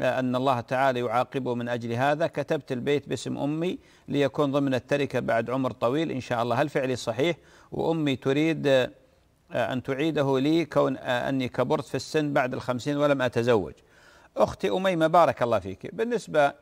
أن الله تعالى يعاقبه من أجل هذا كتبت البيت باسم أمي ليكون ضمن التركة بعد عمر طويل إن شاء الله هل فعلي صحيح وأمي تريد آه، أن تعيده لي كون آه، أني كبرت في السن بعد الخمسين ولم أتزوج أختي أميمة بارك الله فيك بالنسبة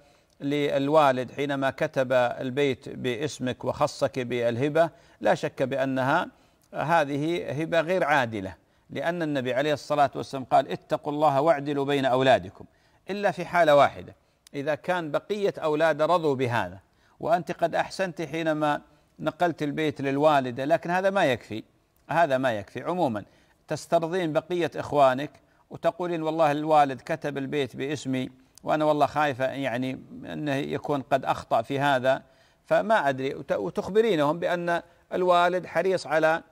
للوالد حينما كتب البيت باسمك وخصك بالهبة لا شك بأنها آه، هذه هبة غير عادلة لأن النبي عليه الصلاة والسلام قال اتقوا الله واعدلوا بين أولادكم إلا في حالة واحدة إذا كان بقية أولاد رضوا بهذا وأنت قد أحسنت حينما نقلت البيت للوالدة لكن هذا ما يكفي هذا ما يكفي عموما تسترضين بقية إخوانك وتقولين والله الوالد كتب البيت باسمي وأنا والله خايفة يعني أنه يكون قد أخطأ في هذا فما أدري وتخبرينهم بأن الوالد حريص على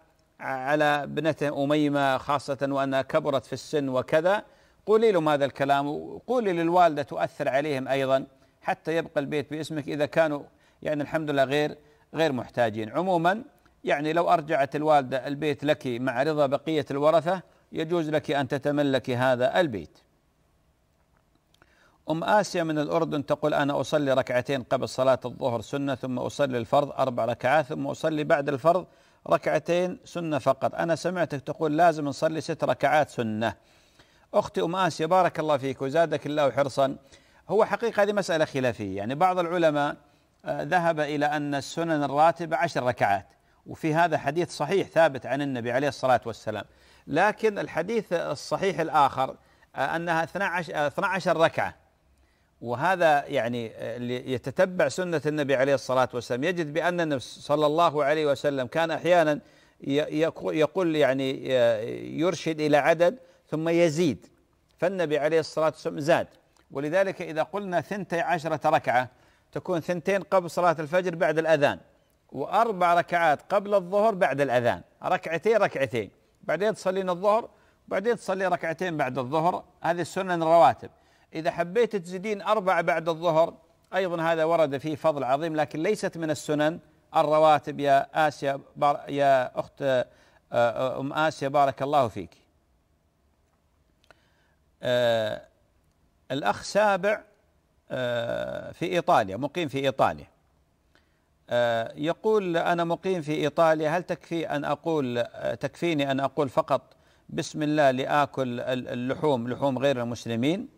على ابنته أميمة خاصة وأنها كبرت في السن وكذا قولي لهم هذا الكلام وقولي للوالدة تؤثر عليهم أيضا حتى يبقى البيت باسمك إذا كانوا يعني الحمد لله غير غير محتاجين عموما يعني لو أرجعت الوالدة البيت لك مع رضا بقية الورثة يجوز لك أن تتملكي هذا البيت أم آسيا من الأردن تقول أنا أصلي ركعتين قبل صلاة الظهر سنة ثم أصلي الفرض أربع ركعات ثم أصلي بعد الفرض ركعتين سنة فقط أنا سمعتك تقول لازم نصلي ست ركعات سنة أختي أم آسيا بارك الله فيك وزادك الله حرصا هو حقيقة هذه مسألة خلافية يعني بعض العلماء آه، ذهب إلى أن السنن الراتبة عشر ركعات وفي هذا حديث صحيح ثابت عن النبي عليه الصلاة والسلام لكن الحديث الصحيح الآخر آه، أنها 12 12 آه، ركعة وهذا يعني اللي يتتبع سنة النبي عليه الصلاة والسلام يجد بأن النبي صلى الله عليه وسلم كان أحيانا يقول يعني يرشد إلى عدد ثم يزيد فالنبي عليه الصلاة والسلام زاد ولذلك إذا قلنا ثنتي عشرة ركعة تكون ثنتين قبل صلاة الفجر بعد الأذان وأربع ركعات قبل الظهر بعد الأذان ركعتين ركعتين بعدين تصلين الظهر بعدين تصلي ركعتين بعد الظهر هذه السنن الرواتب إذا حبيت تزيدين أربعة بعد الظهر أيضا هذا ورد فيه فضل عظيم لكن ليست من السنن الرواتب يا آسيا بار يا أخت آه، آه، أم آسيا بارك الله فيك آه الأخ سابع آه في إيطاليا مقيم في إيطاليا آه يقول أنا مقيم في إيطاليا هل تكفي أن أقول تكفيني أن أقول فقط بسم الله لآكل اللحوم لحوم غير المسلمين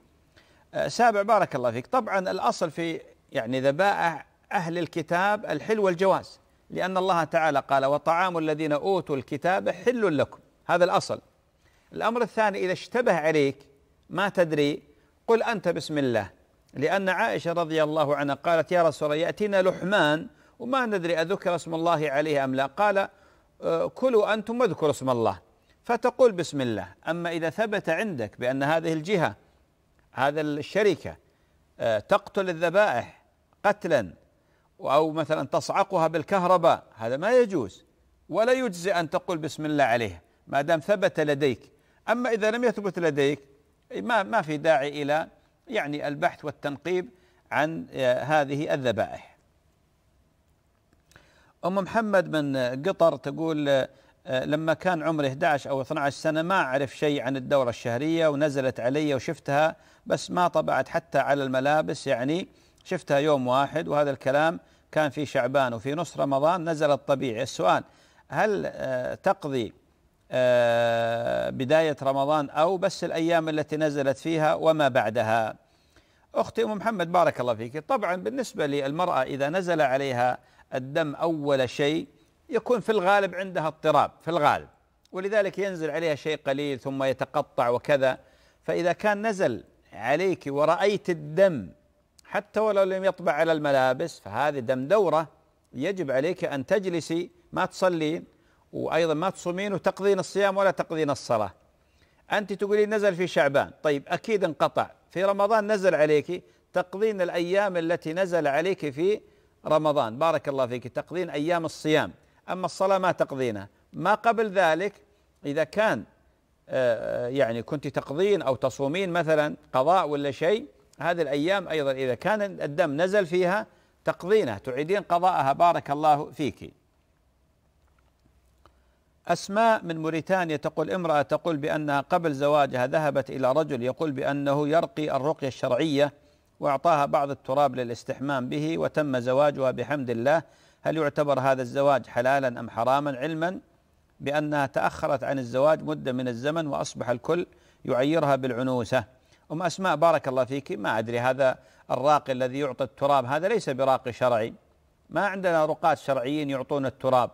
آه، سابع بارك الله فيك طبعا الأصل في يعني ذبائح أهل الكتاب الحل والجواز لأن الله تعالى قال وطعام الذين أوتوا الكتاب حل لكم هذا الأصل الأمر الثاني إذا اشتبه عليك ما تدري قل أنت بسم الله لأن عائشة رضي الله عنها قالت يا رسول الله يأتينا لحمان وما ندري أذكر اسم الله عليه أم لا قال أه، كلوا أنتم واذكروا اسم الله فتقول بسم الله أما إذا ثبت عندك بأن هذه الجهة هذا الشركة أه، تقتل الذبائح قتلا أو مثلا تصعقها بالكهرباء هذا ما يجوز ولا يجزي أن تقول بسم الله عليه ما دام ثبت لديك أما إذا لم يثبت لديك إيه، ما ما في داعي الى يعني البحث والتنقيب عن آه، هذه الذبائح. ام محمد من قطر تقول آه، لما كان عمري 11 او 12 سنه ما اعرف شيء عن الدوره الشهريه ونزلت علي وشفتها بس ما طبعت حتى على الملابس يعني شفتها يوم واحد وهذا الكلام كان في شعبان وفي نص رمضان نزلت طبيعي السؤال هل آه، تقضي آه، بداية رمضان أو بس الأيام التي نزلت فيها وما بعدها أختي أم محمد بارك الله فيك طبعا بالنسبة للمرأة إذا نزل عليها الدم أول شيء يكون في الغالب عندها اضطراب في الغالب ولذلك ينزل عليها شيء قليل ثم يتقطع وكذا فإذا كان نزل عليك ورأيت الدم حتى ولو لم يطبع على الملابس فهذه دم دورة يجب عليك أن تجلسي ما تصلين وأيضا ما تصومين وتقضين الصيام ولا تقضين الصلاة أنت تقولين نزل في شعبان طيب أكيد انقطع في رمضان نزل عليك تقضين الأيام التي نزل عليك في رمضان بارك الله فيك تقضين أيام الصيام أما الصلاة ما تقضينها ما قبل ذلك إذا كان آه، آه، يعني كنت تقضين أو تصومين مثلا قضاء ولا شيء هذه الأيام أيضا إذا كان الدم نزل فيها تقضينها تعيدين قضاءها بارك الله فيك أسماء من موريتانيا تقول امرأة تقول بأنها قبل زواجها ذهبت إلى رجل يقول بأنه يرقي الرقية الشرعية وأعطاها بعض التراب للاستحمام به وتم زواجها بحمد الله هل يعتبر هذا الزواج حلالا أم حراما علما بأنها تأخرت عن الزواج مدة من الزمن وأصبح الكل يعيرها بالعنوسة أم أسماء بارك الله فيك ما أدري هذا الراقي الذي يعطي التراب هذا ليس براقي شرعي ما عندنا رقاة شرعيين يعطون التراب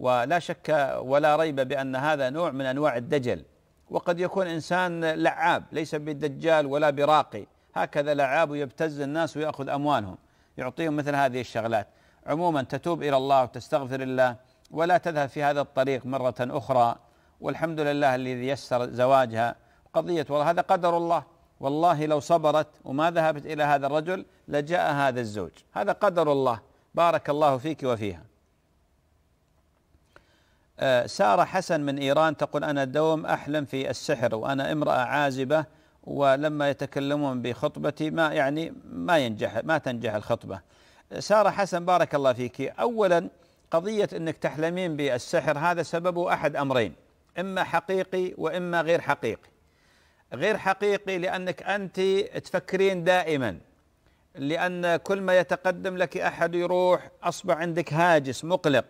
ولا شك ولا ريب بأن هذا نوع من أنواع الدجل وقد يكون إنسان لعاب ليس بدجال ولا براقي هكذا لعاب يبتز الناس ويأخذ أموالهم يعطيهم مثل هذه الشغلات عموما تتوب إلى الله وتستغفر الله ولا تذهب في هذا الطريق مرة أخرى والحمد لله الذي يسر زواجها قضية والله هذا قدر الله والله لو صبرت وما ذهبت إلى هذا الرجل لجاء هذا الزوج هذا قدر الله بارك الله فيك وفيها آه، سارة حسن من إيران تقول أنا دوم أحلم في السحر وأنا امرأة عازبة ولما يتكلمون بخطبتي ما يعني ما ينجح ما تنجح الخطبة سارة حسن بارك الله فيك أولا قضية أنك تحلمين بالسحر هذا سببه أحد أمرين إما حقيقي وإما غير حقيقي غير حقيقي لأنك أنت تفكرين دائما لأن كل ما يتقدم لك أحد يروح أصبح عندك هاجس مقلق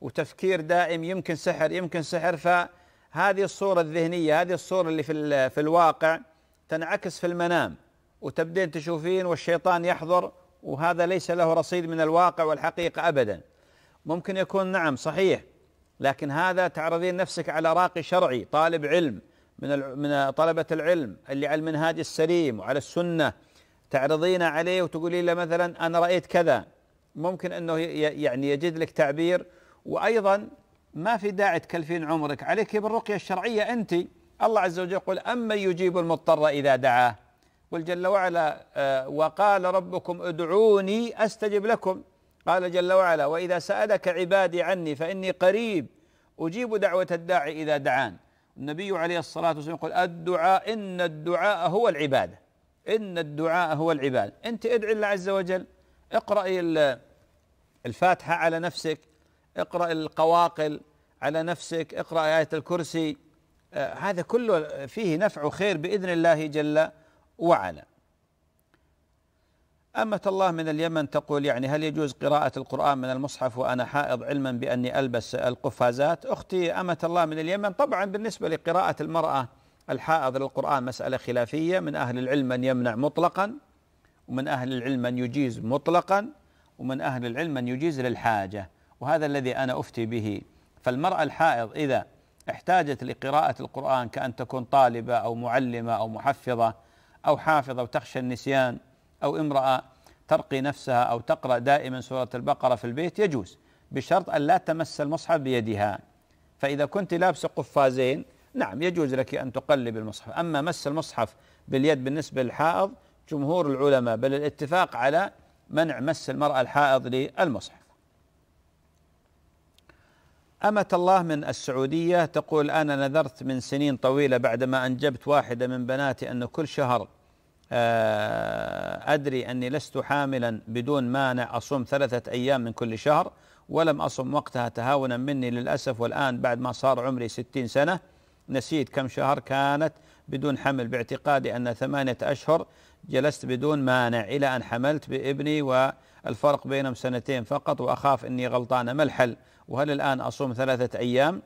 وتفكير دائم يمكن سحر يمكن سحر فهذه الصورة الذهنية هذه الصورة اللي في في الواقع تنعكس في المنام وتبدين تشوفين والشيطان يحضر وهذا ليس له رصيد من الواقع والحقيقة أبدا ممكن يكون نعم صحيح لكن هذا تعرضين نفسك على راقي شرعي طالب علم من من طلبة العلم اللي على المنهاج السليم وعلى السنة تعرضين عليه وتقولين له مثلا أنا رأيت كذا ممكن أنه يعني يجد لك تعبير وأيضا ما في داعي تكلفين عمرك عليك بالرقية الشرعية أنت الله عز وجل يقول أما يجيب المضطر إذا دعاه قل جل وعلا آه، وقال ربكم ادعوني أستجب لكم قال جل وعلا وإذا سألك عبادي عني فإني قريب أجيب دعوة الداعي إذا دعان النبي عليه الصلاة والسلام يقول الدعاء إن الدعاء هو العبادة إن الدعاء هو العبادة أنت ادعي الله عز وجل اقرأي الفاتحة على نفسك اقرأ القواقل على نفسك اقرأ آية الكرسي آه، هذا كله فيه نفع وخير بإذن الله جل وعلا أمة الله من اليمن تقول يعني هل يجوز قراءة القرآن من المصحف وأنا حائض علما بأني ألبس القفازات أختي أمة الله من اليمن طبعا بالنسبة لقراءة المرأة الحائض للقرآن مسألة خلافية من أهل العلم من يمنع مطلقا ومن أهل العلم من يجيز مطلقا ومن أهل العلم من يجيز للحاجة وهذا الذي انا افتي به فالمراه الحائض اذا احتاجت لقراءه القران كان تكون طالبه او معلمه او محفظه او حافظه وتخشى النسيان او امراه ترقي نفسها او تقرا دائما سوره البقره في البيت يجوز بشرط ان لا تمس المصحف بيدها فاذا كنت لابسه قفازين نعم يجوز لك ان تقلب المصحف اما مس المصحف باليد بالنسبه للحائض جمهور العلماء بل الاتفاق على منع مس المراه الحائض للمصحف أمة الله من السعودية تقول أنا نذرت من سنين طويلة بعدما أنجبت واحدة من بناتي أن كل شهر آه، أدري أني لست حاملا بدون مانع أصوم ثلاثة أيام من كل شهر ولم أصم وقتها تهاونا مني للأسف والآن بعد ما صار عمري ستين سنة نسيت كم شهر كانت بدون حمل باعتقادي أن ثمانية أشهر جلست بدون مانع إلى أن حملت بابني والفرق بينهم سنتين فقط وأخاف أني غلطانة ما الحل؟ وهل الآن أصوم ثلاثة أيام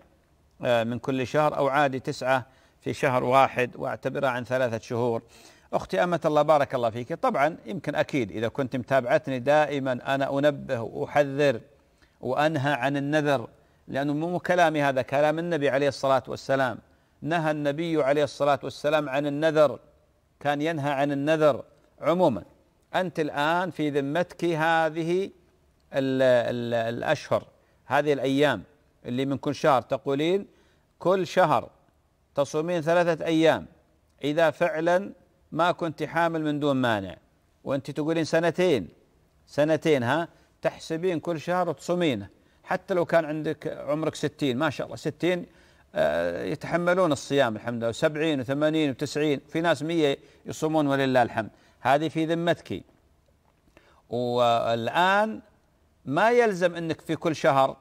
آه، من كل شهر أو عادي تسعة في شهر واحد وأعتبرها عن ثلاثة شهور أختي أمة الله بارك الله فيك طبعا يمكن أكيد إذا كنت متابعتني دائما أنا أنبه وأحذر وأنهى عن النذر لأنه مو كلامي هذا كلام النبي عليه الصلاة والسلام نهى النبي عليه الصلاة والسلام عن النذر كان ينهى عن النذر عموما أنت الآن في ذمتك هذه الـ الـ الأشهر هذه الأيام اللي من كل شهر تقولين كل شهر تصومين ثلاثة أيام إذا فعلا ما كنت حامل من دون مانع وأنت تقولين سنتين سنتين ها تحسبين كل شهر وتصومينه حتى لو كان عندك عمرك ستين ما شاء الله ستين آه، يتحملون الصيام الحمد لله وسبعين وثمانين وتسعين في ناس مية يصومون ولله الحمد هذه في ذمتك والآن ما يلزم انك في كل شهر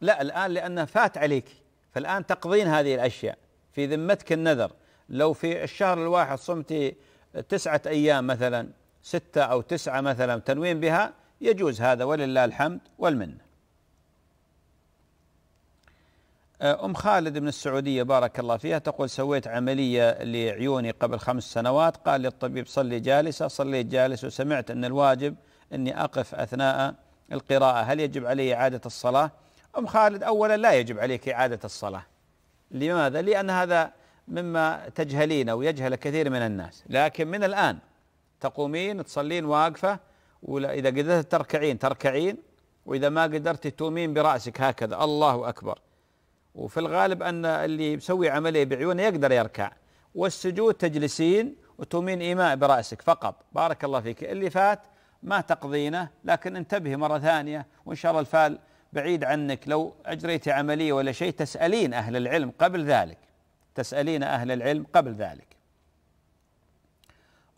لا الان لانه فات عليك فالان تقضين هذه الاشياء في ذمتك النذر لو في الشهر الواحد صمتي تسعة أيام مثلا ستة أو تسعة مثلا تنوين بها يجوز هذا ولله الحمد والمنة أه، أم خالد من السعودية بارك الله فيها تقول سويت عملية لعيوني قبل خمس سنوات قال للطبيب صلي جالسة صليت جالس وسمعت أن الواجب أني أقف أثناء القراءة هل يجب عليه إعادة الصلاة أم خالد أولا لا يجب عليك إعادة الصلاة لماذا؟ لأن هذا مما تجهلين أو يجهل كثير من الناس لكن من الآن تقومين تصلين واقفة وإذا قدرت تركعين تركعين وإذا ما قدرت تومين برأسك هكذا الله أكبر وفي الغالب أن اللي يسوي عملية بعيونه يقدر يركع والسجود تجلسين وتومين إيماء برأسك فقط بارك الله فيك اللي فات ما تقضينه لكن انتبهي مرة ثانية وإن شاء الله الفال بعيد عنك لو أجريت عملية ولا شيء تسألين أهل العلم قبل ذلك تسألين أهل العلم قبل ذلك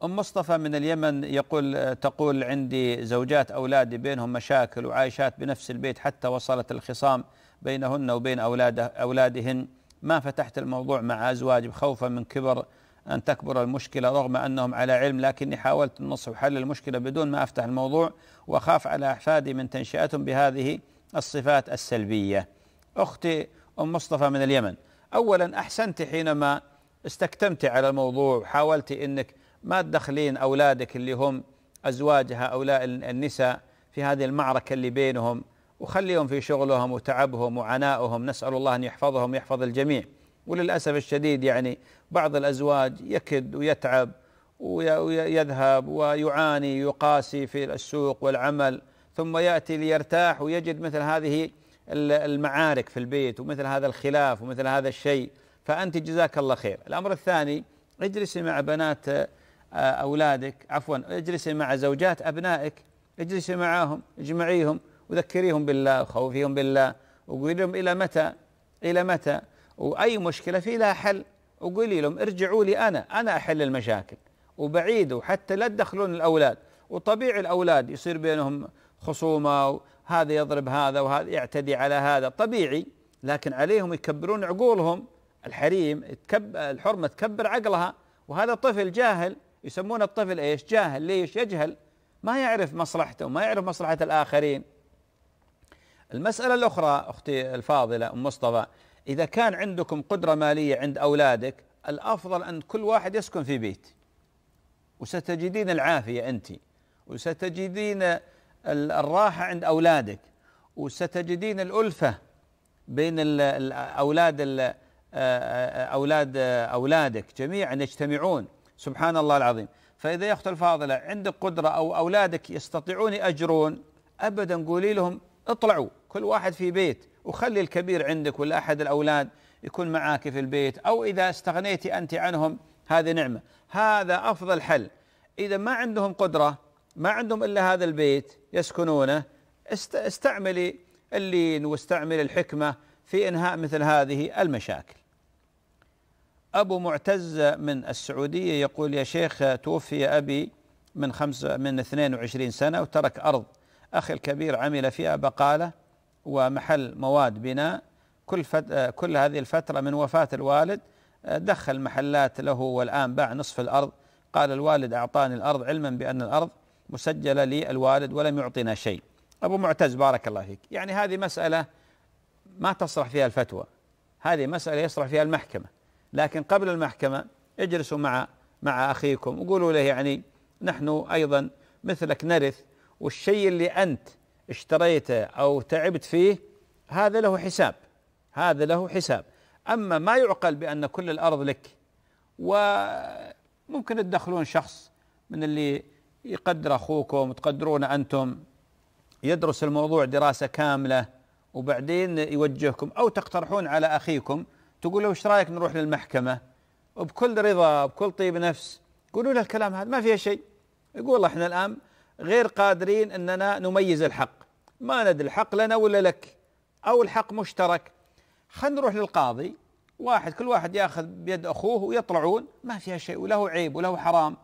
أم مصطفى من اليمن يقول تقول عندي زوجات أولادي بينهم مشاكل وعايشات بنفس البيت حتى وصلت الخصام بينهن وبين أولاده أولادهن ما فتحت الموضوع مع ازواج خوفا من كبر أن تكبر المشكلة رغم أنهم على علم لكني حاولت النصح وحل المشكلة بدون ما أفتح الموضوع وأخاف على أحفادي من تنشئتهم بهذه الصفات السلبية أختي أم مصطفى من اليمن أولا أحسنت حينما استكتمت على الموضوع حاولت أنك ما تدخلين أولادك اللي هم أزواجها هؤلاء النساء في هذه المعركة اللي بينهم وخليهم في شغلهم وتعبهم وعنائهم نسأل الله أن يحفظهم ويحفظ الجميع وللأسف الشديد يعني بعض الأزواج يكد ويتعب ويذهب ويعاني يقاسي في السوق والعمل ثم يأتي ليرتاح ويجد مثل هذه المعارك في البيت ومثل هذا الخلاف ومثل هذا الشيء فأنت جزاك الله خير الأمر الثاني اجلسي مع بنات أولادك عفوا اجلسي مع زوجات أبنائك اجلسي معاهم اجمعيهم وذكريهم بالله وخوفيهم بالله وقولي لهم إلى متى إلى متى واي مشكله في لها حل وقولي لهم ارجعوا لي انا انا احل المشاكل وبعيد وحتى لا تدخلون الاولاد وطبيعي الاولاد يصير بينهم خصومه وهذا يضرب هذا وهذا يعتدي على هذا طبيعي لكن عليهم يكبرون عقولهم الحريم تكب الحرمه تكبر عقلها وهذا طفل جاهل يسمون الطفل ايش؟ جاهل ليش؟ يجهل ما يعرف مصلحته وما يعرف مصلحه الاخرين المساله الاخرى اختي الفاضله ام مصطفى إذا كان عندكم قدرة مالية عند أولادك الأفضل أن كل واحد يسكن في بيت وستجدين العافية أنت وستجدين الراحة عند أولادك وستجدين الألفة بين الأولاد أولاد أولادك جميعا يجتمعون سبحان الله العظيم فإذا يا الفاضلة عندك قدرة أو أولادك يستطيعون يأجرون أبدا قولي لهم اطلعوا كل واحد في بيت وخلي الكبير عندك ولا أحد الأولاد يكون معاك في البيت أو إذا استغنيت أنت عنهم هذه نعمة هذا أفضل حل إذا ما عندهم قدرة ما عندهم إلا هذا البيت يسكنونه استعملي اللين واستعملي الحكمة في إنهاء مثل هذه المشاكل أبو معتز من السعودية يقول يا شيخ توفي أبي من خمسة من 22 سنة وترك أرض أخي الكبير عمل فيها بقالة ومحل مواد بناء كل فت... آه، كل هذه الفتره من وفاه الوالد آه، دخل محلات له والان باع نصف الارض قال الوالد اعطاني الارض علما بان الارض مسجله للوالد ولم يعطنا شيء ابو معتز بارك الله فيك يعني هذه مساله ما تصلح فيها الفتوى هذه مساله يصلح فيها المحكمه لكن قبل المحكمه اجلسوا مع مع اخيكم وقولوا له يعني نحن ايضا مثلك نرث والشيء اللي انت اشتريته او تعبت فيه هذا له حساب هذا له حساب اما ما يعقل بان كل الارض لك وممكن تدخلون شخص من اللي يقدر اخوكم تقدرون انتم يدرس الموضوع دراسه كامله وبعدين يوجهكم او تقترحون على اخيكم تقول له ايش رايك نروح للمحكمه وبكل رضا بكل طيب نفس قولوا له الكلام هذا ما فيها شيء يقول احنا الان غير قادرين اننا نميز الحق ما ندري الحق لنا ولا لك او الحق مشترك خلينا نروح للقاضي واحد كل واحد ياخذ بيد اخوه ويطلعون ما فيها شيء وله عيب وله حرام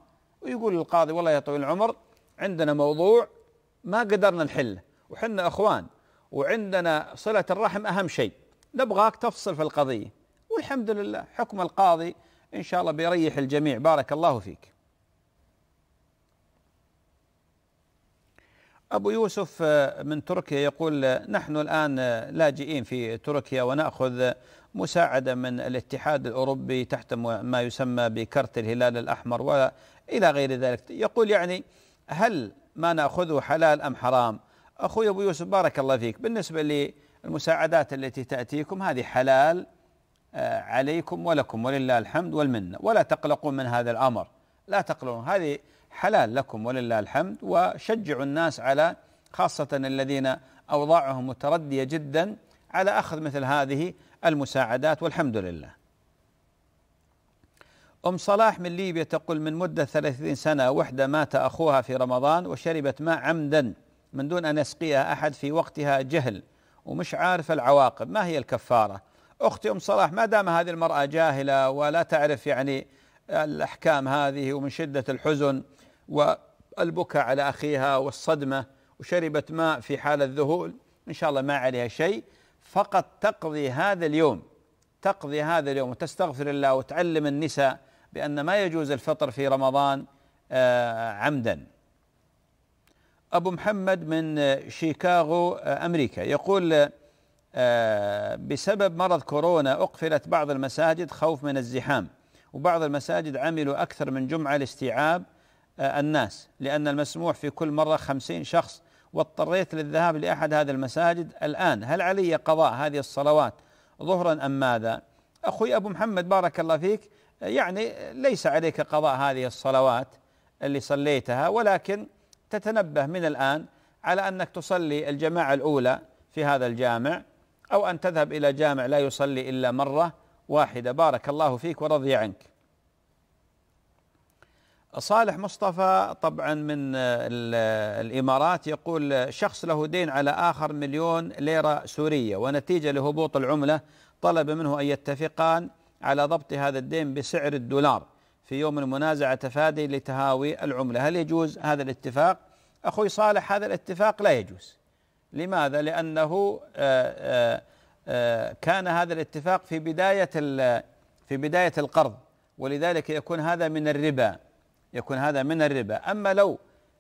ويقول للقاضي والله يا طويل العمر عندنا موضوع ما قدرنا نحله وحنا اخوان وعندنا صله الرحم اهم شيء نبغاك تفصل في القضيه والحمد لله حكم القاضي ان شاء الله بيريح الجميع بارك الله فيك أبو يوسف آه، من تركيا يقول آه، نحن الآن آه، لاجئين في تركيا ونأخذ مساعدة من الاتحاد الأوروبي تحت ما يسمى بكرت الهلال الأحمر وإلى غير ذلك يقول يعني هل ما نأخذه حلال أم حرام أخوي أبو يوسف بارك الله فيك بالنسبة للمساعدات التي تأتيكم هذه حلال عليكم ولكم ولله الحمد والمنة ولا تقلقوا من هذا الأمر لا تقلقون هذه حلال لكم ولله الحمد وشجعوا الناس على خاصة الذين أوضاعهم متردية جدا على أخذ مثل هذه المساعدات والحمد لله أم صلاح من ليبيا تقول من مدة ثلاثين سنة وحدة مات أخوها في رمضان وشربت ماء عمدا من دون أن يسقيها أحد في وقتها جهل ومش عارف العواقب ما هي الكفارة أختي أم صلاح ما دام هذه المرأة جاهلة ولا تعرف يعني الأحكام هذه ومن شدة الحزن والبكاء على أخيها والصدمة وشربت ماء في حال الذهول إن شاء الله ما عليها شيء فقط تقضي هذا اليوم تقضي هذا اليوم وتستغفر الله وتعلم النساء بأن ما يجوز الفطر في رمضان آه، عمدا أبو محمد من شيكاغو آه، أمريكا يقول آه، بسبب مرض كورونا أقفلت بعض المساجد خوف من الزحام وبعض المساجد عملوا أكثر من جمعة لاستيعاب آه، الناس لأن المسموح في كل مرة خمسين شخص واضطريت للذهاب لأحد هذه المساجد الآن هل علي قضاء هذه الصلوات ظهرا أم ماذا أخوي أبو محمد بارك الله فيك آه، يعني ليس عليك قضاء هذه الصلوات اللي صليتها ولكن تتنبه من الآن على أنك تصلي الجماعة الأولى في هذا الجامع أو أن تذهب إلى جامع لا يصلي إلا مرة واحدة بارك الله فيك ورضي عنك صالح مصطفى طبعا من آه، آه، الامارات يقول آه، شخص له دين على اخر مليون ليره سوريه ونتيجه لهبوط العمله طلب منه ان يتفقان على ضبط هذا الدين بسعر الدولار في يوم المنازعه تفادي لتهاوي العمله، هل يجوز هذا الاتفاق؟ اخوي صالح هذا الاتفاق لا يجوز. لماذا؟ لانه كان هذا الاتفاق في بدايه في بدايه القرض ولذلك يكون هذا من الربا يكون هذا من الربا أما لو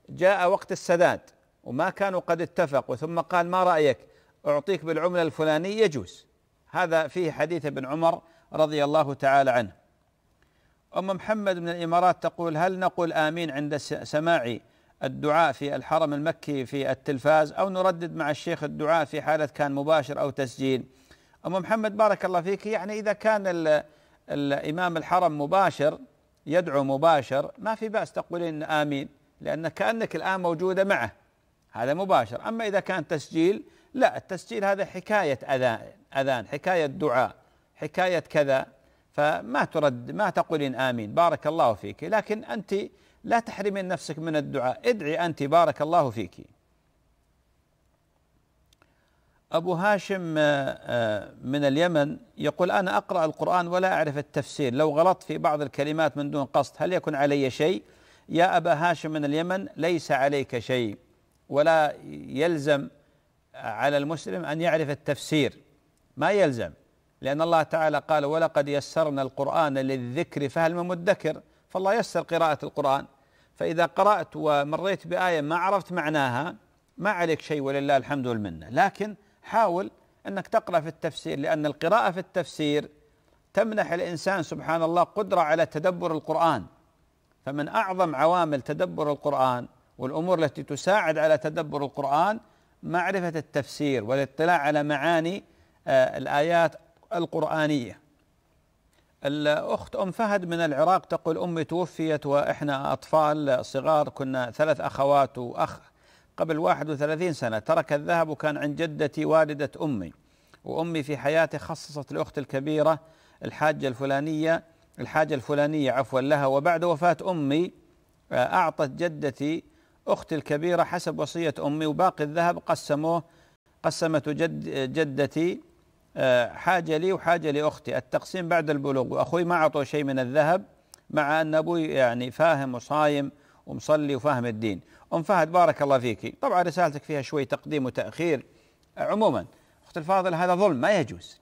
جاء وقت السداد وما كانوا قد اتفقوا ثم قال ما رأيك أعطيك بالعملة الفلانية يجوز هذا فيه حديث ابن عمر رضي الله تعالى عنه أم محمد من الإمارات تقول هل نقول آمين عند سماع الدعاء في الحرم المكي في التلفاز أو نردد مع الشيخ الدعاء في حالة كان مباشر أو تسجيل أم محمد بارك الله فيك يعني إذا كان الإمام الحرم مباشر يدعو مباشر ما في بأس تقولين آمين لأن كأنك الآن موجودة معه هذا مباشر أما إذا كان تسجيل لا التسجيل هذا حكاية أذان أذان حكاية دعاء حكاية كذا فما ترد ما تقولين آمين بارك الله فيك لكن أنت لا تحرمين نفسك من الدعاء ادعي أنت بارك الله فيك أبو هاشم آه، آه، من اليمن يقول أنا أقرأ القرآن ولا أعرف التفسير لو غلطت في بعض الكلمات من دون قصد هل يكون علي شيء يا أبا هاشم من اليمن ليس عليك شيء ولا يلزم على المسلم أن يعرف التفسير ما يلزم لأن الله تعالى قال ولقد يسرنا القرآن للذكر فهل من مدكر فالله يسر قراءة القرآن فإذا قرأت ومريت بآية ما عرفت معناها ما عليك شيء ولله الحمد والمنة لكن حاول انك تقرا في التفسير لان القراءه في التفسير تمنح الانسان سبحان الله قدره على تدبر القران فمن اعظم عوامل تدبر القران والامور التي تساعد على تدبر القران معرفه التفسير والاطلاع على معاني آه، الايات القرانيه الاخت ام فهد من العراق تقول امي توفيت واحنا اطفال صغار كنا ثلاث اخوات واخ قبل 31 سنة ترك الذهب وكان عند جدتي والدة أمي وأمي في حياتي خصصت لأختي الكبيرة الحاجة الفلانية الحاجة الفلانية عفوا لها وبعد وفاة أمي آه، أعطت جدتي أختي الكبيرة حسب وصية أمي وباقي الذهب قسموه قسمته جد جدتي آه، حاجة لي وحاجة لأختي التقسيم بعد البلوغ وأخوي ما أعطوه شيء من الذهب مع أن أبوي يعني فاهم وصايم ومصلي وفاهم الدين أم فهد بارك الله فيك طبعا رسالتك فيها شوي تقديم وتأخير عموما أخت الفاضل هذا ظلم ما يجوز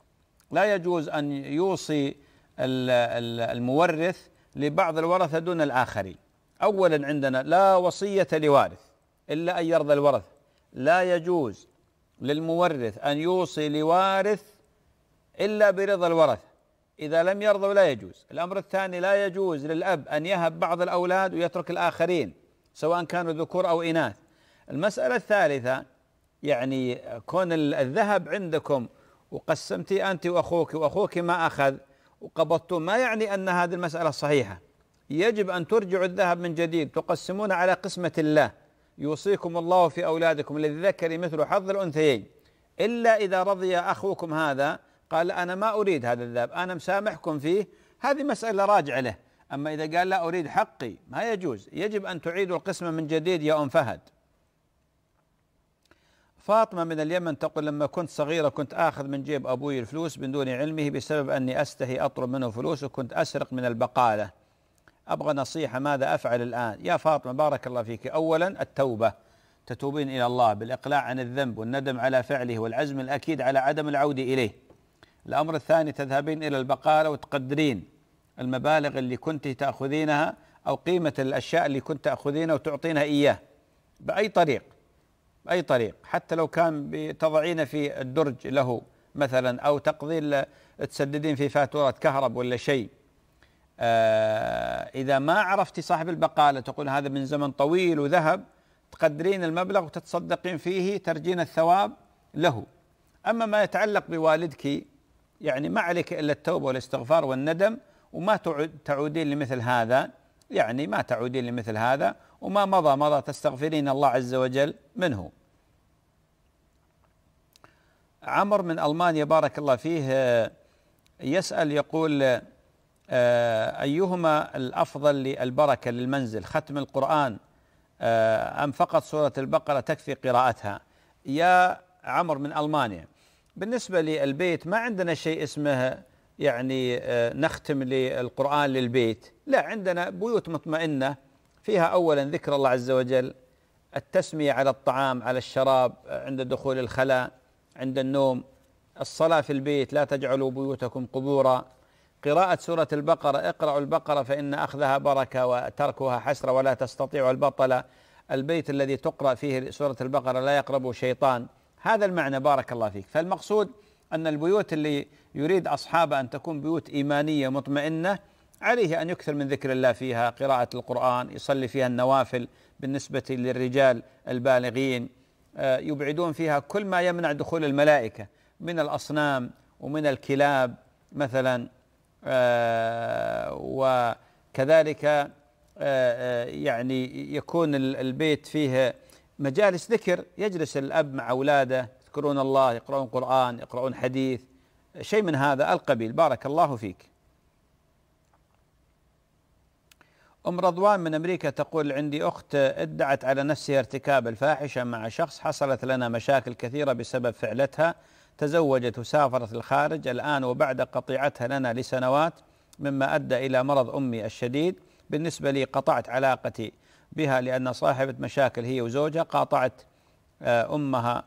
لا يجوز أن يوصي المورث لبعض الورثة دون الآخرين أولا عندنا لا وصية لوارث إلا أن يرضى الورث لا يجوز للمورث أن يوصي لوارث إلا برضا الورثة إذا لم يرضوا لا يجوز الأمر الثاني لا يجوز للأب أن يهب بعض الأولاد ويترك الآخرين سواء كانوا ذكور أو إناث المسألة الثالثة يعني كون الذهب عندكم وقسمتي أنت وأخوك وأخوك ما أخذ وقبضتم ما يعني أن هذه المسألة صحيحة يجب أن ترجعوا الذهب من جديد تقسمون على قسمة الله يوصيكم الله في أولادكم للذكر مثل حظ الأنثيين إلا إذا رضي أخوكم هذا قال أنا ما أريد هذا الذهب أنا مسامحكم فيه هذه مسألة راجعة له أما إذا قال لا أريد حقي ما يجوز يجب أن تعيدوا القسمة من جديد يا أم فهد فاطمة من اليمن تقول لما كنت صغيرة كنت آخذ من جيب أبوي الفلوس من دون علمه بسبب أني أستهي أطلب منه فلوس وكنت أسرق من البقالة أبغى نصيحة ماذا أفعل الآن يا فاطمة بارك الله فيك أولا التوبة تتوبين إلى الله بالإقلاع عن الذنب والندم على فعله والعزم الأكيد على عدم العودة إليه الأمر الثاني تذهبين إلى البقالة وتقدرين المبالغ اللي كنت تاخذينها او قيمه الاشياء اللي كنت تاخذينها وتعطينها اياه باي طريق باي طريق حتى لو كان تضعين في الدرج له مثلا او تقضي تسددين في فاتوره كهرب ولا شيء آه اذا ما عرفتي صاحب البقاله تقول هذا من زمن طويل وذهب تقدرين المبلغ وتتصدقين فيه ترجين الثواب له اما ما يتعلق بوالدك يعني ما عليك الا التوبه والاستغفار والندم وما تعودين لمثل هذا يعني ما تعودين لمثل هذا وما مضى مضى تستغفرين الله عز وجل منه عمر من ألمانيا بارك الله فيه آه، يسأل يقول آه، أيهما الأفضل للبركة للمنزل ختم القرآن آه، أم فقط سورة البقرة تكفي قراءتها يا عمر من ألمانيا بالنسبة للبيت ما عندنا شيء اسمه يعني آه، نختم للقرآن للبيت لا عندنا بيوت مطمئنة فيها أولا ذكر الله عز وجل التسمية على الطعام على الشراب آه، عند دخول الخلاء عند النوم الصلاة في البيت لا تجعلوا بيوتكم قبورا قراءة سورة البقرة اقرأوا البقرة فإن أخذها بركة وتركها حسرة ولا تستطيع البطلة البيت الذي تقرأ فيه سورة البقرة لا يقربه شيطان هذا المعنى بارك الله فيك فالمقصود أن البيوت اللي يريد أصحابها أن تكون بيوت إيمانية مطمئنة عليه أن يكثر من ذكر الله فيها قراءة القرآن يصلي فيها النوافل بالنسبة للرجال البالغين آه، يبعدون فيها كل ما يمنع دخول الملائكة من الأصنام ومن الكلاب مثلا آه، وكذلك آه، يعني يكون البيت فيه مجالس ذكر يجلس الأب مع أولاده يذكرون الله يقرؤون قرآن يقرؤون حديث شيء من هذا القبيل بارك الله فيك أم رضوان من أمريكا تقول عندي أخت ادعت على نفسها ارتكاب الفاحشة مع شخص حصلت لنا مشاكل كثيرة بسبب فعلتها تزوجت وسافرت الخارج الآن وبعد قطيعتها لنا لسنوات مما أدى إلى مرض أمي الشديد بالنسبة لي قطعت علاقتي بها لأن صاحبة مشاكل هي وزوجها قاطعت آه، أمها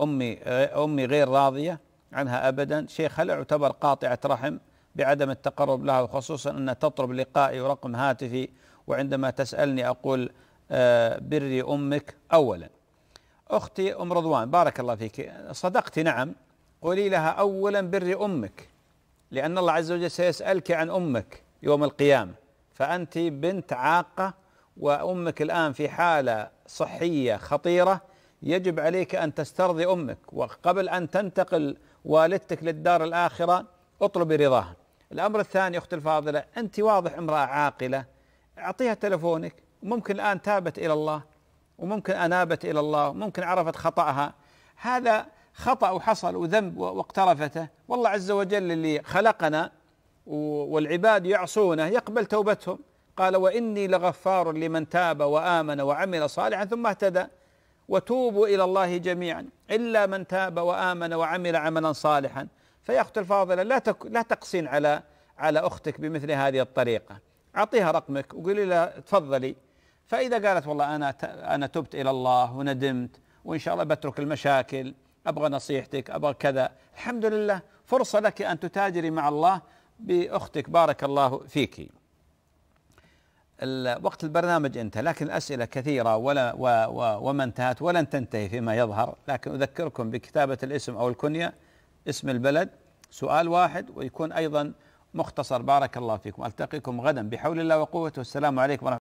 امي امي غير راضيه عنها ابدا شيخ هل اعتبر قاطعه رحم بعدم التقرب لها وخصوصا ان تطلب لقائي ورقم هاتفي وعندما تسالني اقول آه، بري امك اولا اختي ام رضوان بارك الله فيك صدقت نعم قولي لها اولا بري امك لان الله عز وجل سيسالك عن امك يوم القيامه فانت بنت عاقه وامك الان في حاله صحيه خطيره يجب عليك أن تسترضي أمك وقبل أن تنتقل والدتك للدار الآخرة اطلبي رضاها الأمر الثاني أختي الفاضلة أنت واضح امرأة عاقلة أعطيها تلفونك ممكن الآن تابت إلى الله وممكن أنابت إلى الله وممكن عرفت خطأها هذا خطأ وحصل وذنب واقترفته والله عز وجل اللي خلقنا والعباد يعصونه يقبل توبتهم قال وإني لغفار لمن تاب وآمن وعمل صالحا ثم اهتدى وتوبوا إلى الله جميعا إلا من تاب وآمن وعمل عملا صالحا فيا أخت الفاضلة لا تك لا تقسين على على أختك بمثل هذه الطريقة أعطيها رقمك وقولي لها تفضلي فإذا قالت والله أنا أنا تبت إلى الله وندمت وإن شاء الله بترك المشاكل أبغى نصيحتك أبغى كذا الحمد لله فرصة لك أن تتاجري مع الله بأختك بارك الله فيك وقت البرنامج انتهى لكن الأسئلة كثيرة ولا و و وما انتهت ولن تنتهي فيما يظهر لكن أذكركم بكتابة الاسم أو الكنية اسم البلد سؤال واحد ويكون أيضا مختصر بارك الله فيكم ألتقيكم غدا بحول الله وقوته والسلام عليكم ورحمة